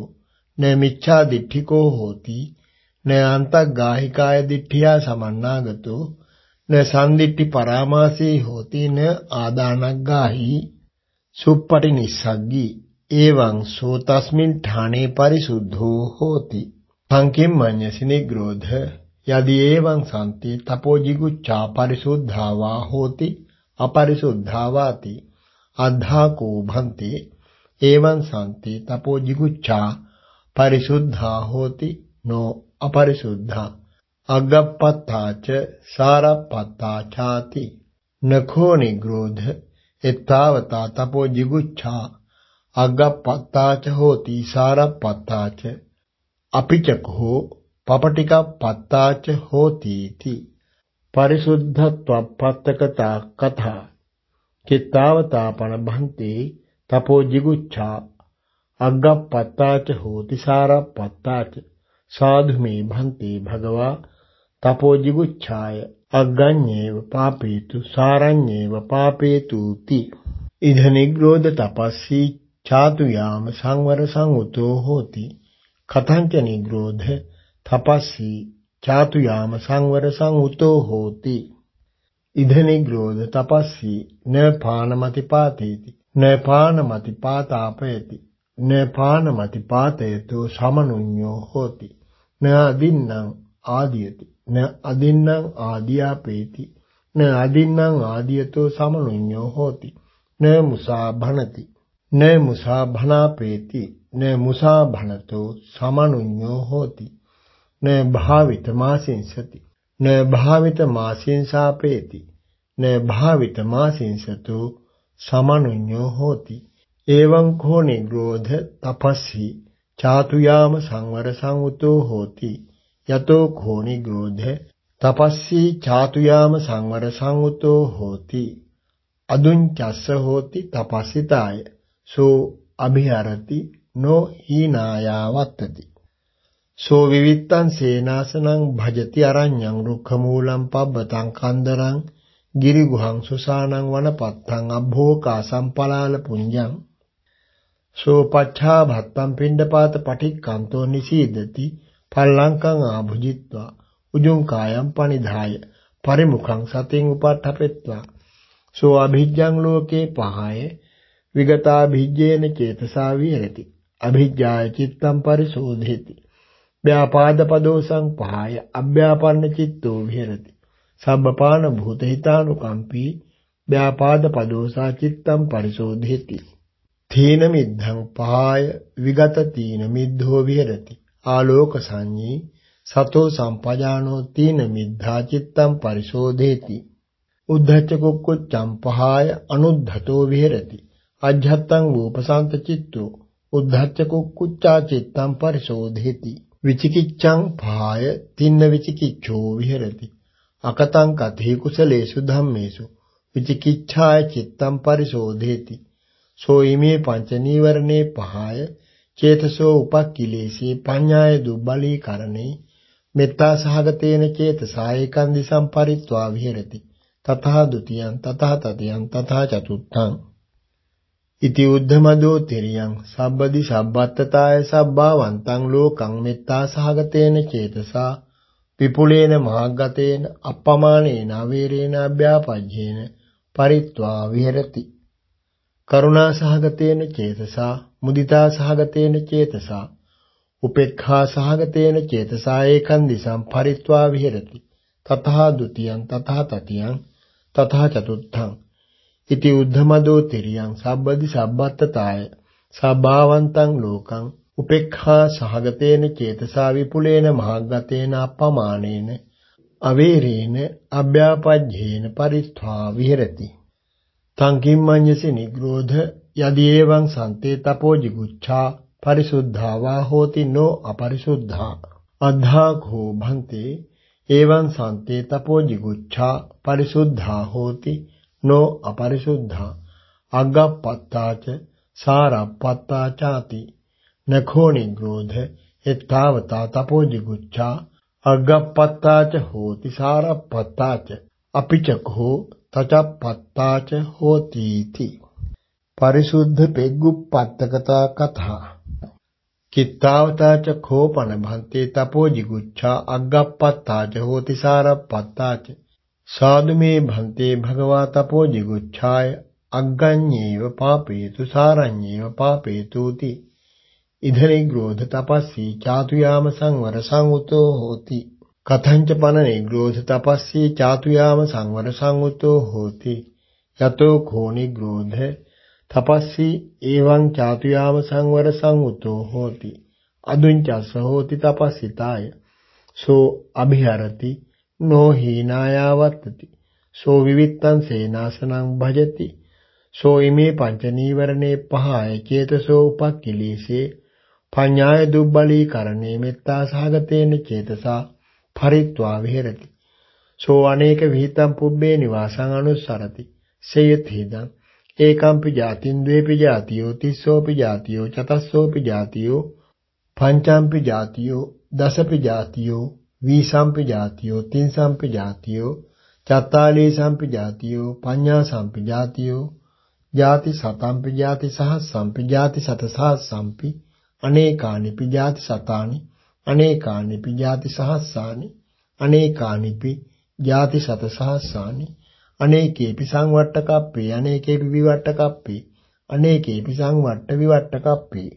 न मिच्छा दिट्ठिको होति न अंतगाहिकाय दिट्ठिया समन्नागतो न संदिट्ठि परामासी होति न आदानगाही සුප්පටි නිස්සග්ගී එවං සෝ තස්මින් ඨානේ පරිසුද්ධෝ හෝති සංකිම්මඤ්ඤසි නිග්‍රෝධ යදි එවං සම්ති තපෝ jigucchā පරිසුද්ධාවා හෝති අපරිසුද්ධාවාති අද්ධාකෝ භන්තේ එවං සම්ති තපෝ jigucchā පරිසුද්ධා හෝති නෝ අපරිසුද්ධා අග්ගප්පත්තාච සාරප්පත්තාචාති නඛෝ නිග්‍රෝධ එත්තාවතා තපෝ jigucchā අග්ගප්පත්තාච හෝති සාරප්පත්තාච අපිචකෝ පපටිකප්පත්තාච හෝති ති පරිසුද්ධත්වප්පත්තකතා කතා කිත්තාවතාපන භන්තේ තපෝ jigucchā අග්ගප්පත්තාච හෝති සාරප්පත්තාච සාධු මේ භන්තේ භගවා තපෝ jigucchāය අග්ගඤ්ඤේව පාපේතු සාරඤ්ඤේව පාපේතුති ඉද නිග්‍රෝධ තපස්සී චාතු යාම සංවර සංඋතෝ හෝති කතංච නිග්‍රෝධ තපස්සී චාතු යාම සංවර සංඋතෝ හෝති ඉදනිග්‍රෝධ තපස්සී න පානමති පාතේති න පානමති පාතාපේති න පානමති පාතේතු සමනුඤ්ඤෝ හෝති න අදින්නම් ආදීයති න අදින්නම් ආදියාපේති න අදින්නම් ආදීයතෝ සමනුඤ්ඤෝ හෝති න මුසා භනති න මුසා භනාපේති න මුසා භනතෝ සමනුඤ්ඤෝ හෝති න භාවිත මාසින්සති න භාවිත මාසින් සාපේති න භාවිත මාසින්සතු සමනුඤ්ඤෝ හෝති එවං කෝ නිග්‍රෝධ තපස්සි චාතුයාම සංවර සංඋතෝ හෝති යතෝ කෝ නිග්‍රෝධ තපස්සි චාතුයාම සංවර සංඋතෝ හෝති අදුංචස්ස හෝති තපස්සිතාය සෝ අභිහරති නො හීනායාවත්තති සෝ විවිත්තං සේනාසනං භජති අරඤ්ඤං රුක්ඛමූලං පබ්බතං කන්දරං ගිරිගුහං සුසානං වනපත්තං අභෝකා සම්පලාල පුඤ්ඤං සෝ පච්ඡා භත්තං පිණ්ඩපාත පටික්කන්තෝ නිසීදති පල්ලංකං ආභුජිත්වා උජුං කායම් පනිදාය පරිමුඛං සතින් උපට්ඨපෙත්වා සෝ අභිජ්ජං ලෝකේ පහය විගතා භිජ්ජේන චේතසා විහෙරති අභිජ්ජාය චිත්තං පරිසෝධේති ව්‍යාපාද පදෝ සංපහාය අභ්‍යාපන්න චිත්තෝ විහෙරති සබ්බපාන භූත හිතානුකම්පී ව්‍යාපාද පදෝසා චිත්තම් පරිශෝධේති තීන මිද්ධං පහාය විගත තීන මිද්ධෝ විහෙරති ආලෝක සංඤී සතෝ සම්පජානෝ තීන මිද්ධා චිත්තම් පරිශෝධේති උද්ධච්ච කුක්කුච්ඡම් පහාය අනුද්ධතෝ විහෙරති අජ්ජත්තං වූපසාන්ත චිත්තෝ උද්ධච්ච කුක්කුච්ඡා චිත්තම් පරිශෝධේති විචිකිච්ඡං පාය තින්න විචිකිච්ඡෝ විහෙරති අකතං කතේ කුසලේසු ධම්මේසු විචිකිච්ඡාය චිත්තං පරිශෝධේති සෝ ීමේ පංච නීවරණේ පහය චේතසෝ උපක්ඛිලේසී පඤ්ඤාය දුබ්බලී කරණේ මෙත්තා සහගතේන චේතසායකන් දිසම් පරිත්වා විහෙරති තතහ ဒ ුතියං තතහ තතියං තතහ චතුත්ථං ඉති උද්ධමදෝ තෙරියං සබ්බදි සබ්බත්තතාය සබ්බාවන්තං ලෝකං මෙත්තා සහගතේන චේතසා විපුලේන මහග්ගතේන අප්පමානේන අවේරේන අභ්‍යාපජ්ජේන පරිත්වා විහෙරති කරුණා සහගතේන චේතසා මුදිතා සහගතේන චේතසා උපේක්ඛා සහගතේන චේතසා ඒකං දිසං පරිත්වා විහෙරති තතහා ဒ ුතියං තතහා තතියං තතහා චතුත්ථං ඉති උද්ධමදෝ තෙරියං සබ්බදි සබ්බත්තතාය සබාවන්තං ලෝකං උපේක්ඛා සහගතේන චේතසා විපුලේන මහග්ගතේන අපමානේන අවේරේන අභ්‍යාපජ්ජේන පරිස්ථා විහෙරති තං කිම්මඤ්ඤසි නිග්‍රෝධ යදි එවං සන්තේ තපෝ ජිගුච්ඡා පරිසුද්ධා වා හෝති නො අපරිසුද්ධා අද්ධාඝෝ භන්තේ එවං සන්තේ තපෝ ජිගුච්ඡා පරිසුද්ධා හෝති නො අපරිශුද්ධා අග්ගපත්තාච සාරපත්තා ചാති නඛෝනි ග්‍රෝධ එත්තාවතා තපෝ ජිගුච්ඡා අග්ගපත්තාච හෝති සාරපත්තාච අපිචකෝ තචපත්තාච හෝති इति පරිශුද්ධ පෙග්ගුප්පත්තකතා කතා චිත්තාවතාච කෝපන භන්තේ තපෝ ජිගුච්ඡා අග්ගප්පත්තාච හෝති සාරප්පත්තාච සාදු මේ භන්තේ භගවා තපෝ ජිගුච්ඡාය අග්ගඤ්ඤේව පාපේතු සාරඤ්ඤේව පාපේතුති ඉදරේ ග්‍රෝධ තපස්සී චාතු යාම සංවර සංඋතෝ හෝති කතංච පන නිග්‍රෝධ තපස්සී චාතු යාම සංවර සංඋතෝ හෝති යතෝ කෝණි ග්‍රෝධ තපස්සී එවං චාතුයාම සංවර සංඋතෝ හෝති අදුංචස්ස හෝති තපස්සිතාය සෝ અભිහරති නෝ හීනායාවත්තති සෝ විවිත්තං සේනාසනං භජති සෝ ඉමේ පංච නීවරණේ පහය චේතසෝ උපක්ඛිලීසේ පඤ්ඤාය දුබ්බලී කරණේ මෙත්තා සහගතේන චේතසා පරිත්වා විහෙරති සෝ අනේක විහිතම් පුබ්බේ නිවාසං අනුස්සරති සේයතිදං ඒකම්පි ජාතින් ද්වේපි ජාතියෝ තිස්සෝපි ජාතියෝ චතස්සෝපි ජාතියෝ පංචම්පි ජාතියෝ දසපි ජාතියෝ වීසම්පි ජාතියෝ තින්සම්පි ජාතියෝ චත්තාලේ සම්පි ජාතියෝ පඤ්ඤා සම්පි ජාතියෝ ජාති සතම්පි ජාති සහ සම්පි ජාති සත සහ සම්පි අනේකානිපි ජාති සතානි අනේකානිපි ජාති සහස්සානි අනේකානිපි ජාති සත සහස්සානි අනේකේපි සංවට්ඨ කප්පේ අනේකේපි විවට්ඨ කප්පේ අනේකේපි සංවට්ඨ විවට්ඨ කප්පේ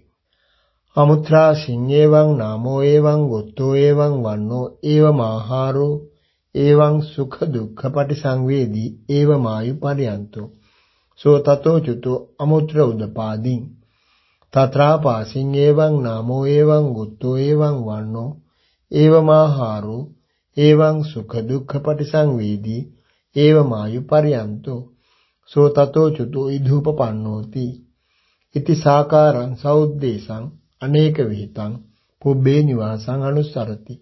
අමුත්‍රා සිඤ්ඤේවං නාමෝ එවං ගොත්තෝ එවං වන්නෝ ඒව මාහාරෝ එවං සුඛ දුක්ඛ පටිසංවේදී ඒව මායු පරියන්තෝ සෝ තතෝ චුතෝ අමුත්‍ර උදපාදී තත්‍රාපාසින් එවං නාමෝ එවං ගුත්තෝ එවං වන්නෝ ඒව මාහාරෝ එවං සුඛ දුක්ඛ පටිසංවේදී ඒව මායු පරියන්තෝ සෝ තතෝ චුතෝ ඉදූපපන්නෝති ඉති සාකාරං සෞද්දේශං අනේක විහිතං පුබ්බේ නිවාසං අනුස්සරති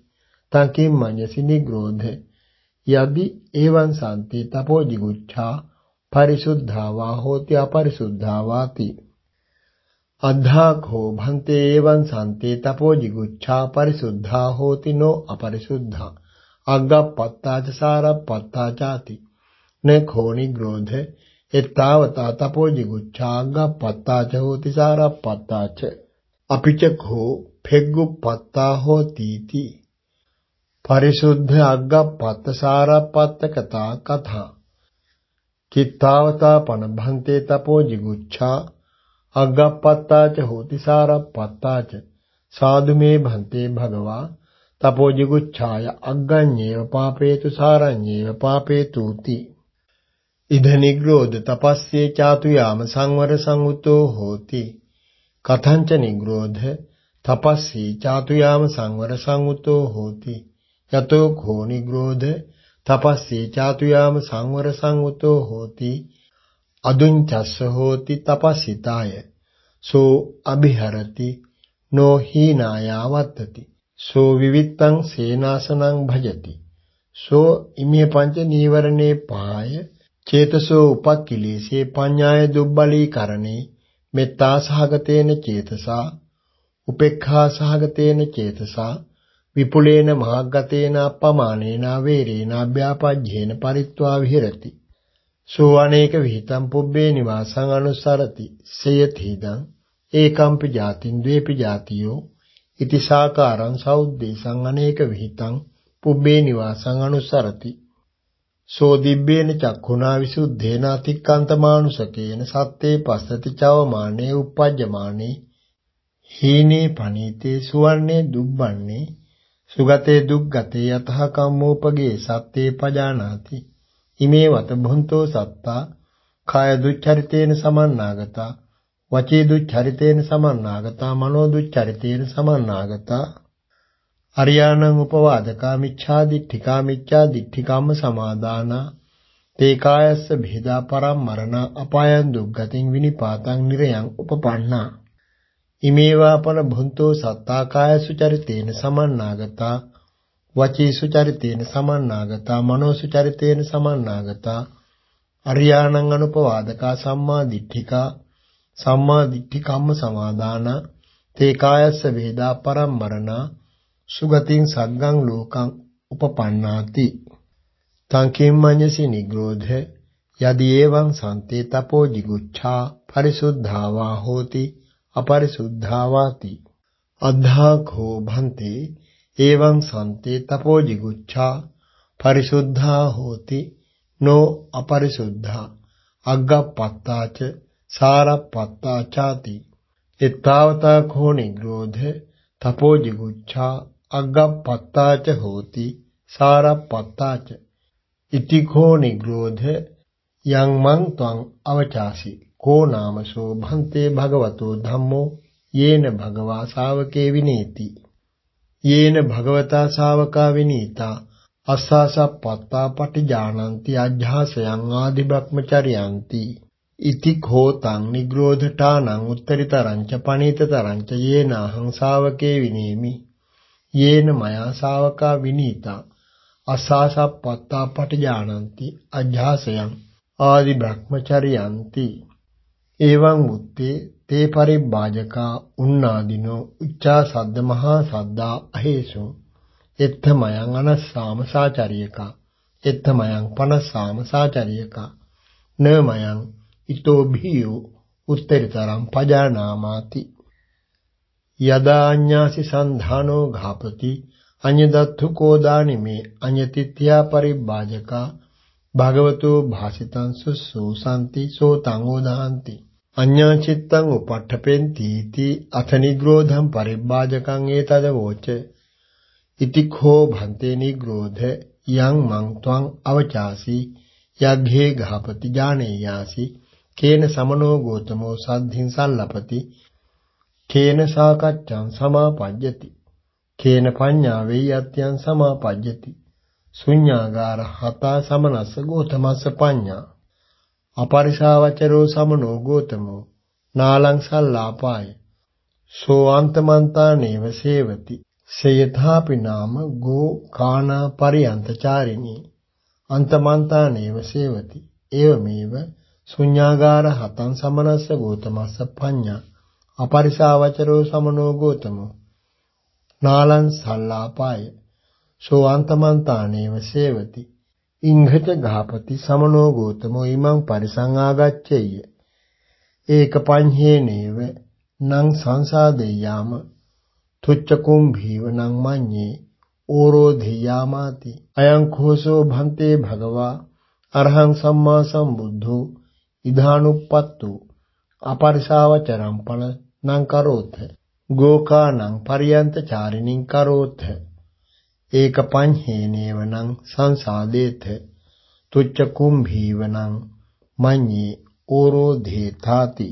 තං කිම්මඤ්ඤසි නිග්‍රෝධ යදි එවං සම්ති තපෝ දිගුච්ඡා පරිසුද්ධා වා හෝති අපරිසුද්ධා වාති අද්ධාඛෝ භන්තේ එවං සම්ති තපෝ දිගුච්ඡා පරිසුද්ධා හෝති නෝ අපරිසුද්ධා අග්ගප්පත්තාච සාරප්පත්තා ചാති නඛෝනි ග්‍රෝධ එත්තාවතා තපෝ දිගුච්ඡා අග්ගප්පත්තාච හෝති සාරප්පත්තාච අපිච කෝ පෙග්ගු පත්තා හෝතීති පරිශුද්ධ අග්ග පත්තසාරපත්ත කතා කතා කිත්තාවතා පන භන්තේ තපෝ jigucchā අග්ගපත්තාච හෝතිසාරපත්තාච සාදු මේ භන්තේ භගවා තපෝ jigucchāය අග්ගඤ්ඤේව පාපේතු සාරඤ්ඤේව පාපේතුති ඉද නිග්‍රෝධ තපස්සේ චාතු යාම සංවර සංඋතෝ හෝති කතංච නිග්‍රෝධ තපස්සී චාතුයාම සංවර සංවුතෝ හෝති යතෝ ඛෝ නිග්‍රෝධ තපස්සී චාතුයාම සංවර සංවුතෝ හෝති අදුංචස්ස හෝති තපස්සිතාය සෝ අභිහරති නෝ හීනායාවත්තති සෝ විවිත්තං සේනාසනං භජති සෝ ඉමේ පංච නීවරණේ පාය චේතසෝ උපක්ඛිලේසේ පඤ්ඤාය දුබ්බලීකරණේ මෙත්තා සහගතේන චේතසා උපේක්ඛා සහගතේන චේතසා විපුලේන මහග්ගතේන අපමානේන වේරේන අභ්‍යාපජ්ජේන පරිත්වා විහෙරති සෝ අනේක විහිතම් පුබ්බේ නිවාසං අනුසරති සේයතිදං ඒකම්පි ජාතින් ද්වේපි ජාතියෝ ඉතිසාකාරං සෞද්දේශං අනේක විහිතං පුබ්බේ නිවාසං අනුසරති සෝ දිබ්බේන චක්ඛුනා විසුද්ධේන අතික්කන්තමානුසකේන සත්තේ පස්සති චවමානේ uppajjamaනේ හීනේ පනීතේ සුවන්නේ දුබ්බන්නේ සුගතේ දුක්ගතේ යතහ කම්මෝපගේ සත්තේ පජානාති ඉමේ වත බොන්තෝ සත්තා කාය දුච්චරිතේන සමන්නාගතා වචී දුච්චරිතේන සමන්නාගතා මනෝ දුච්චරිතේන සමන්නාගතා අරියාණං උපවාදකා මිච්ඡා දිට්ඨිකා මිච්ඡා දිට්ඨිකම්ම සමාදානා තේ කායස්ස භේදා පරම්මරණ අපායන් දුක්ගතින් විනිපාතං නිරයන් උපපන්නා ඉමේවා පර භුන්තෝ සත්තා කායසු චරිතේන සමන්නාගතා වචීසු චරිතේන සමන්නාගතා මනෝසු චරිතේන සමන්නාගතා අරියාණං අනුපවාදකා සම්මා දිට්ඨිකා සම්මා දිට්ඨිකම්ම සමාදානා තේ කායස්ස භේදා පරම්මරණ සුගතින් සග්ගං ලෝකං උපපන්නාති තං කිම්මඤ්ඤසි නිග්‍රෝධ යදි එවං සම්තේ තපෝ jigucchā පරිසුද්ධාවා හෝති අපරිසුද්ධාවාති අද්ධාඛෝ භන්ති එවං සම්තේ තපෝ jigucchā පරිසුද්ධා හෝති නෝ අපරිසුද්ධා අග්ගපත්තාච සාරපත්තාචාති එත්තාවතා කෝ නිග්‍රෝධ තපෝ ජිගුච්ඡා අග්ගප්පත්තාච හෝති සාරප්පත්තාච ඉතිඛෝ නිග්‍රෝධ යං මං ත්වං අවචාසි කෝ නාමසෝ භන්තේ භගවතෝ ධම්මෝ යේන භගවා ශාවකේ විනේති යේන භගවතා ශාවකා විනීතා අස්සාසප්පත්තා පටිජානಂತಿ අජ්ජාසයන් ආදි බ්‍රහ්මචරියන්ති ඉති කෝතං නිග්‍රෝධඨානං උත්තරිතරං ච පණීතතරං ච යේනහං ශාවකේ විනේමි යේන මයා ශාවකා විනීතා අසාසප්පත්තා පටිජානಂತಿ අජ්ජාසයන් ආදි බ්‍රහ්මචරියන්ති එවං උත්තේ තේ පරිබ්බාජකා උන්නාදිනෝ උච්චා සද්ද මහා සද්දා අහේසු එත්තමයන් අනස්සාම සාචරියකා එත්තමයන් පනස්සාම සාචරියකා නමයන් ඉතෝ භීයු උත්තරිතරං පජානාමාති යදාඤ්ඤාසි සන්ධානෝ ඝාපති අඤ්ඤදත්තු කෝදානි මේ අඤ්ඤතිත්‍යා පරිබ්බාජකා භගවතෝ භාසිතං සුසෝසanti සෝතං ඕදාන්ති අඤ්ඤා චිත්තං උපට්ඨපෙන් තීති අත නිග්‍රෝධං පරිබ්බාජකං ඒතද වෝච ඉති කෝ භන්තේ නිග්‍රෝධ යං මං ත්වං අවචාසි යග්ඝේ ඝාපති ඥානේයාසි කේන සමනෝ ගෝතමෝ සද්ධින් සල්ලපති කේන සාකච්ඡං සමාපජ්ජති කේන පඤ්ඤා වේයත්‍යං සමාපජ්ජති ශුඤ්ඤාගාර හතා සමනස්ස ගෝතමස්ස පඤ්ඤා අපරිසාවචරෝ සමනෝ ගෝතමෝ නාලං සල්ලාපාය සෝ අන්තමන්තා නේව සේවති සේයථාපි නාම ගෝ කානා පරියන්තචාරිනී අන්තමන්තා නේව සේවති එවමෙව ශුඤ්ඤාගාර හතං සමනස්ස ගෝතමස්ස පඤ්ඤා අපරිසාවචරෝ සමනෝ ගෝතමෝ නාලං සල්ලාපාය සෝ අන්තමන්තානේව සේවති ඉංඝච ගහපති සමනෝ ගෝතමෝ ීමං පරිසං ආගච්ඡේය ඒක පඤ්හේනේව නං සංසාදෙය්‍යාම තුච්ච කුම්භීව නං මඤ්ඤේ ඕරෝධියාමාති අයං කෝසෝ භන්තේ භගවා අරහං සම්මා සම්බුද්ධෝ ඉධානුප්පත්තු අපරිසාවචරම් පල නං කරෝත ගෝකානං පරියන්ත චාරිනින් කරෝත ඒක පංහේනේවනං සංසාදේත තුච්ච කුම්භීවනං මඤ්ඤේ ඕරෝධේ තාති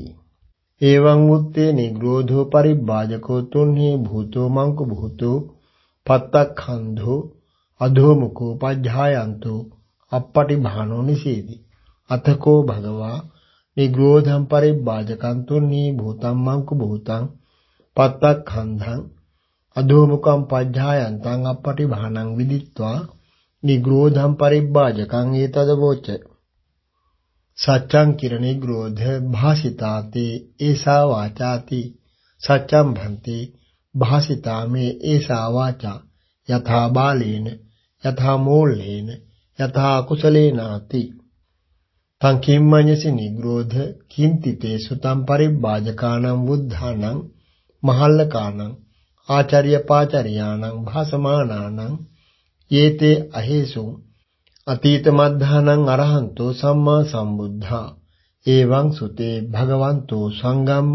එවං උත්තේ නිග්‍රෝධෝ පරිබ්බාජකෝ තුන්හි භූතෝ මංකු භූතෝ පත්තක්ඛන්ධෝ අධෝමුකෝ පජ්ජායන්තෝ අපපටි භානෝ නිසීදී අතකෝ භගවා නිග්‍රෝධම් පරිබ්බාජකන්තුනි භූතම්මංකු භූතං පත්තක්ඛන්ධං අදෝමුකම් පඤ්ඤායන්තං අපපටි භානං විදිත්වා නිග්‍රෝධම් පරිබ්බාජකං ඒතද වෝච සච්ඡං කිර නිග්‍රෝධ භාසිතාතේ ඒසා වාචාති සච්ඡං භන්ති භාසිතාමේ ඒසා වාචා යථා බාලේන යථා මෝල්ලේන යථා කුසලේනාති තං කිම්මඤ්ඤසි නිග්‍රෝධ කින්තිතේ සුතං පරිබ්බාජකානම් බුද්ධානම් මහල්ලකානම් ආචාර්ය පාචරියානම් භාසමානානම් යේතේ අහේසු අතීත මද්ධානං අරහන්තෝ සම්මා සම්බුද්ධා එවං සුතේ භගවන්තෝ සංගම්ම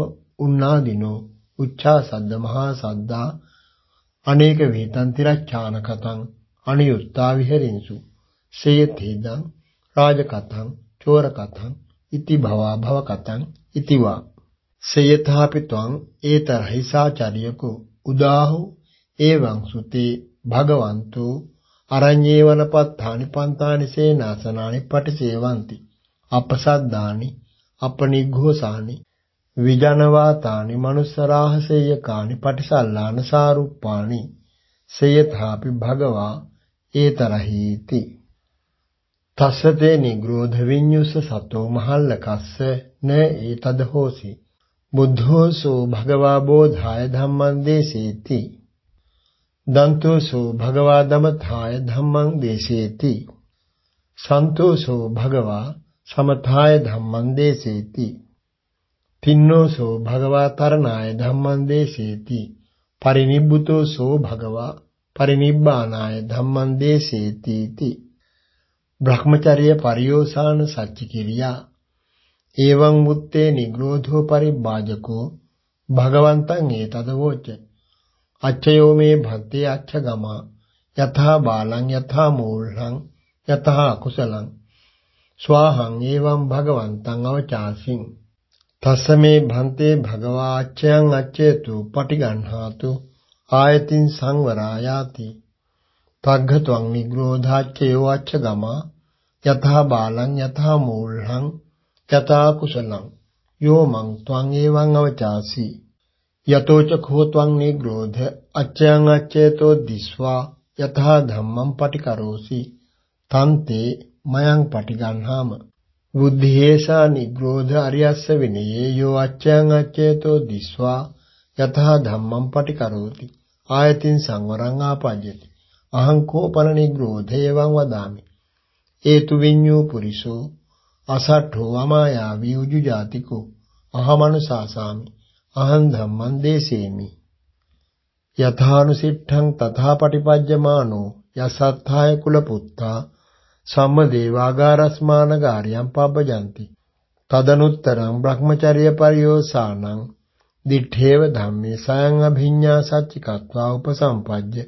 උන්නාදිනෝ උච්චා සද්ද මහා සද්දා අනේක වේතං තිරච්ඡාන කතං අනියුත්තා විහෙරින්සු සේයතේදං රාජකතං චෝර කතං ඉති භවා භව කතං ඉතිවා සේයථාපි ත්වං ඒතරහි සාචාරියකෝ උදාහෝ එවං සුතේ භගවන්තෝ අරඤ්ඤේවනපත්ථානි පන්තානි සේනාසනානි පටිසේවಂತಿ අපසද්දානි අපනිග්ඝෝසානි විජනවාතානි manussරාහසේයකානි පටිසල්ලාන සාරුප්පානි සේයථාපි භගවා ඒතරහීති තස්සතේ නිග්‍රෝධ විඤ්ඤුස සතෝ මහල්ල කස්ස න ඒතද හෝසි බුද්ධෝ සෝ භගවා බෝධාය ධම්මං දේසේති දන්තෝ සෝ භගවා දමථාය ධම්මං දේසේති සන්තෝ සෝ භගවා සමථාය ධම්මං දේසේති තින්නෝ සෝ භගවා තරණාය ධම්මං දේසේති පරිනිබ්බුතෝ සෝ භගවා පරිනිබ්බානාය ධම්මං දේසේති තී බ්‍රහ්මචර්ය පරියෝසාන සච්චිකිරියා එවං මුත්තේ නිග්‍රෝධෝ පරිබ්බාජකෝ භගවන්තං ඒතදවෝච අච්චයෝ මේ භක්තිය අච්ච ගමා යථා බාලං යථා මූලං යතහා කුසලං ස්වාහං ඒවම් භගවන්තං අවචාසින් තස්සමේ භන්තේ භගවාච්ඡයන් අච්ඡේතු පටිගණ්හාතු ආයතින් සංවරායාති පග්ගත්වං නිග්‍රෝධාච්ච යෝවච්ච ගමා යථා බාලං යථා මූල්හං යථා කුසලං යෝ මං ත්වං එවං අවචාසි යතෝච කෝ ත්වං නිග්‍රෝධ අච්ඡං අච්ඡේතෝ දිස්වා යථා ධම්මං පටිකරෝසි තන්තේ මයං පටිගන්හාම බුද්ධේසා නිග්‍රෝධ අරියස්ස විනේ යෝ අච්ඡං අච්ඡේතෝ දිස්වා යථා ධම්මං පටිකරෝති ආයතින් සංවරං ආපජ්ජති අහංකෝ පන නිග්‍රෝධය එවං වදාමි. ඒතු විඤ්ඤෝ පුරිසෝ අසට්ඨෝ අමායාවී උජු ජාතිකෝ අහමනුසාසාමි අහං ධම්මං දේසේමි. යථානුසිට්ඨං තථා පටිපජ්ජමානෝ යසත්ථාය කුල පුත්තා සම්මදේවාගාරස්මාන ගාරියම් පබ්බජಂತಿ තදනුත්තරං බ්‍රහ්මචර්ය පරියෝසානං දිඨේව ධම්මේ සයං අභිඤ්ඤා සච්චිකත්වා උපසම්පජ්ජ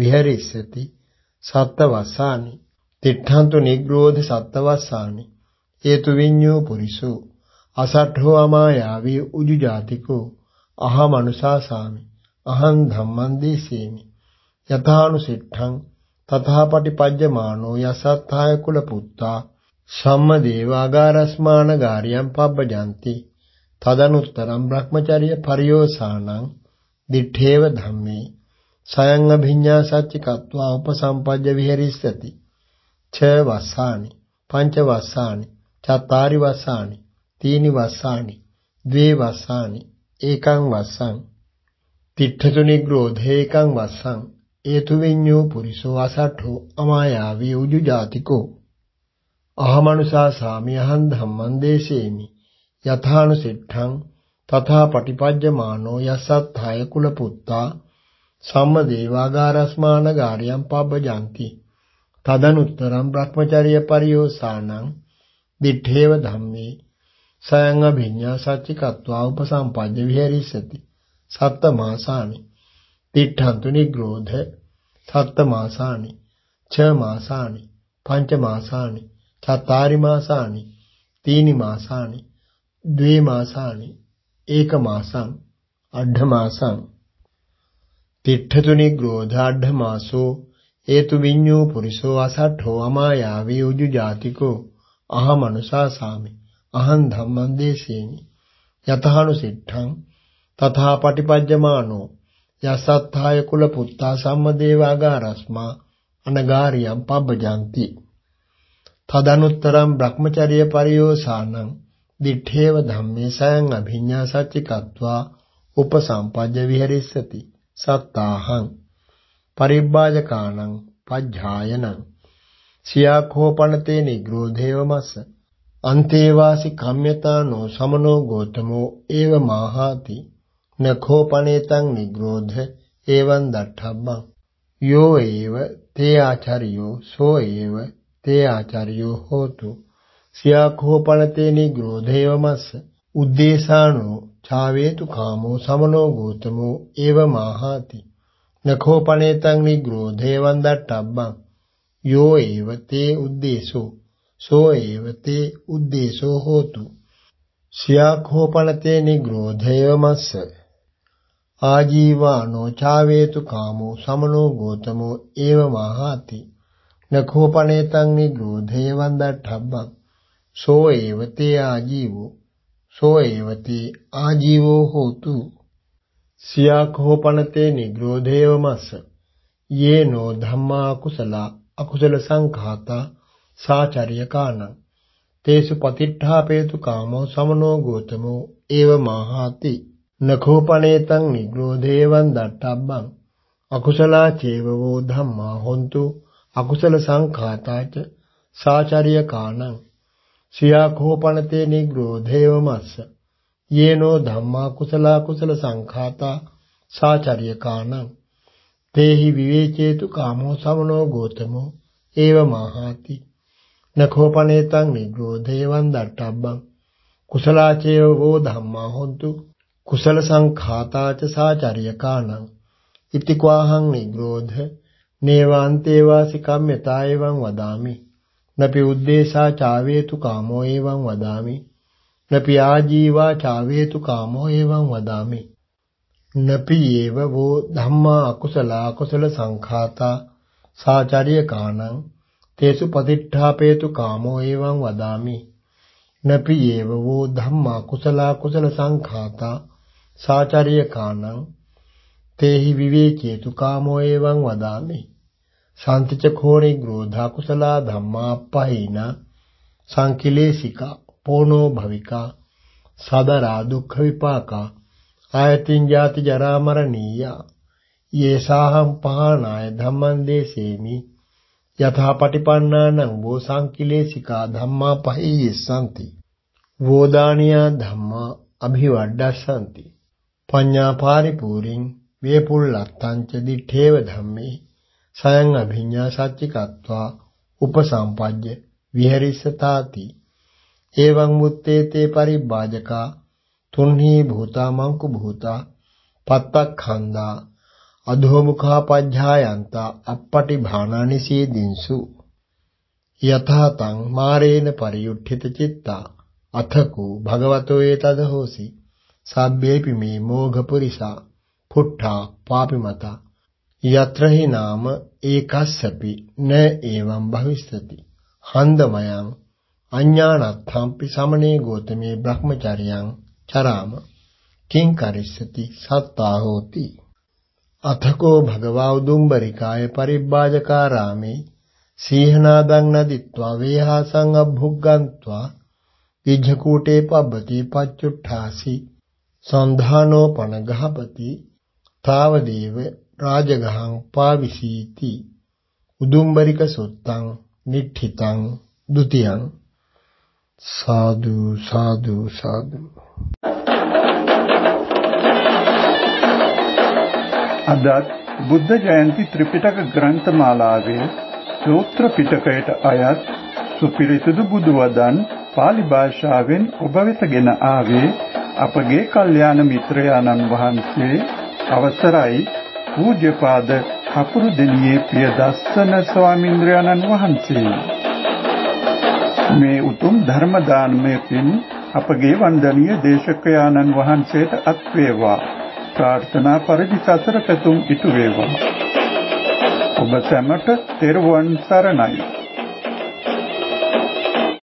විහෙරිස්සති සත්තවස්සානි තිට්ඨන්තු නිග්‍රෝධ සත්තවස්සානි හේතු විඤ්ඤෝ පුරිසෝ අසට්ඨෝ අමායාවී උජු ජාතිකෝ අහම අනුසාසාමි අහං ධම්මං දේසේමි යථානුසිට්ඨං තථාපටිපජ්ජමානෝ යසත්ථාය කුල පුත්තා සම්මදේවාගාරස්මාන ගාරියම් පබ්බජන්ති තදනුත්තරම් Brahmacharya පරියෝසානං දිඨේව ධම්මේ සයං අභිඤ්ඤා සච්චිකත්වා උපසම්පජ්ජ විහෙරිස්සති. ඡ වස්සානි, පංච වස්සානි, චත්තාරි වස්සානි, තීනි වස්සානි, ද්වේ වස්සානි, ඒකං වස්සං. තිට්ඨතු නිග්‍රෝධේකං වස්සං. ඒතු විඤ්ඤෝ පුරිසෝ අසට්ඨෝ අමායාවී උජු ජාතිකෝ. අහමනුසාසාමි අහං ධම්මං දේසේමි. යථානුසිට්ඨං තථා පටිපජ්ජමානෝ යසත්ථය කුල පුත්තා සම්මදේවාගාරස්මාන ගාරියම් පබ්බජಂತಿ තදනුත්තරම් Brahmacharya පරියෝසානං දිඨේව ධම්මේ සයං අභිඤ්ඤා සච්චිකत्वा උපසම්පජ්ජ විහෙරිසති සත්තමාසානි තිඨන්තු නිග්‍රෝධ සත්තමාසානි ච මාසානි පංච මාසානි චතරි මාසානි තීනි මාසානි ද්වේ මාසානි ඒක මාසං අඩ මාසං තිට්ඨතුනි ග්‍රෝධාඩ්ඩ මාසෝ ඒතු විඤ්ඤෝ පුරිසෝ අසට්ඨෝ අමායාවී උජු ජාතිකෝ අහමනුසාසාමි අහං ධම්මං දේසේමි යතහනු සිට්ඨං තථා පටිපජ්ජමානෝ යසත්ථාය කුල පුත්තා සම්මදේවාගාරස්මා අනගාරියම් පබ්බජಂತಿ තදනුත්තරම් බ්‍රහ්මචර්ය පරියෝසානං දිඨේව ධම්මේ සයන් අභිඤ්ඤා සච්චිකත්වා උපසම්පජ්ජ විහෙරිස්සති සත්තාහං පරිබ්බාජකාණං පජ්ජායනං සියාඛෝපනතේ නිග්‍රෝධේව මස්ස අන්තේවාසි කම්යතානෝ සමනෝ ගෝතමෝ ඒව මාහාති නඛෝපනේතං නිග්‍රෝධ එවං දඨබ්බං යෝ ඒව තේ ආචාරියෝ සෝ ඒව තේ ආචාරියෝ හෝතු සියාඛෝපනතේ නිග්‍රෝධේව මස්ස උද්දේශානෝ ඡාවේතු කාමෝ සමනෝ ගෝතමෝ ඒව මාහාති නඛෝ පනේතං නිග්‍රෝධේවං දට්ඨබ්බං යෝ ඒව තේ උද්දේශෝ සෝ ඒව තේ උද්දේශෝ හෝතු සියාඛෝ පනතේ නිග්‍රෝධේව මස්ස ආජීවානෝ ඡාවේතු කාමෝ සමනෝ ගෝතමෝ ඒව මාහාති නඛෝ පනේතං නිග්‍රෝධේවං දට්ඨබ්බං සෝ ඒව තේ ආජීවෝ සෝ ඒවති ආජීවෝ හෝතු සියාකෝ පනතේ නිග්‍රෝධේව මස්ස යේනෝ ධම්මා කුසල අකුසල සංඛාතා සාචර්යකානං තේසු පතිට්ඨාපේතු කාමෝ සමනෝ ගෝතමෝ ඒව මහාති නඛෝපනේතං නිග්‍රෝධේවං දට්ඨබ්බං අකුසලා චේවවෝ ධම්මා හොන්තු අකුසල සංඛාතාච සාචර්යකානං ශ්‍රියාකෝපනතේ නිග්‍රෝධේව මස්ස යේනෝ ධම්මා කුසලා කුසල සංඛාතා සාචර්යකාණ තේහි විවේචේතු කාමෝ සමනෝ ගෝතමෝ ඒව මහාති නඛෝපනේතං නිග්‍රෝධේවං දට්ඨබ්බං කුසලාචේව වෝ ධම්මා හොන්තු කුසල සංඛාතාච සාචර්යකාණ ඉතික්වාහං නිග්‍රෝධ නේවාන්තේවාසිකම් යතායවං වදාමි නපි උද්දේශා චාවේතු කාමෝ එවං වදාමි නපි ආජීවා චාවේතු කාමෝ එවං වදාමි නපි ඒව වෝ ධම්මා අකුසල අකුසල සංඛාතා සාචාරිය කාණං තේසු පතිට්ඨාපේතු කාමෝ එවං වදාමි නපි ඒව වෝ ධම්මා කුසල අකුසල සංඛාතා සාචාරිය කාණං තේහි විවේකේතු කාමෝ එවං වදාමි සාන්තිචකෝ නිග්‍රෝධා කුසලා ධම්මා පහින සංකිලේසිකා පොනෝ භවිකා සදරා දුක්ඛ විපාකා ආයතින් ජාති ජරා මරණීය යේසාහම් පහනාය ධම්මං දේසේමි යථා පටිපන්නානං වෝ සංකිලේසිකා ධම්මා පහියස්සanti වෝදානියා ධම්මා අභිවඩ්ඩස්සanti පඤ්ඤා පාරිපූර්ණං වේපුල්ලත්තං ච දිඨේව ධම්මේ සයන් අභිඤ්ඤා සච්චිකත්වා උපසම්පජ්ජ විහෙරිසතාති එවං මුත්තේ තේ පරිබ්බාජකා තුන්හි භූතා මංකු භූතා පත්තක්ඛන්දා අධෝමුඛා පඤ්ඤායන්තා අපපටි භානානි සීදින්සු යථාතං මාරේන පරියුද්ධිත චිත්තා අතකෝ භගවතෝ ඒතද හෝසි සබ්බේපි මේ මෝඝ පුරිසා පුට්ඨා පාපිමතා යත්‍රහි නාම ඒකස්සපි න ඒවම් භවිස්සති හන්දමයන් අඥානත්ථම්පි සමනේ ගෝතමේ බ්‍රහ්මචර්යං චරාම කිං කරිස්සති සත්තා හෝති අතකෝ භගවා උදුම්බරිකාය පරිබ්බාජකාරාමේ සීහනාදං නදිත්වා වේහාසං අභුග්ගන්त्वा විජ්ජකූටේ පබ්බති පච්චුට්ඨාසි සන්ධානෝ පනගහපති තාවදීව රාජගහං පාවිසීති උදුම්බරික සොත්තං නිට්ඨිතං ဒ ුතියං සාදු සාදු සාදු අද බුද්ධ ජයන්ති ත්‍රිපිටක ග්‍රන්ථමාලාවේ සූත්‍ර පිටකයට අයත් සුපිරිසුදු බුදුවදන් pāli භාෂාවෙන් ඔබ වෙතගෙන ආවේ අපගේ කල්යාණ මිත්‍රයාණන් වහන්සේ අවසරයි පූජ්‍යපාද කපුරු දෙලියේ පිය දස්සන ස්වාමීන්ද්‍රයන්න් වහන්සේ මේ උතුම් ධර්ම දානමය පින් අපගේ වන්දනීය දේශකයාණන් වහන්සේට අත් වේවා ප්‍රාර්ථනා පරිදි සසර පැතුම් ඉටු වේවා ඔබ සැමට තෙරුවන් සරණයි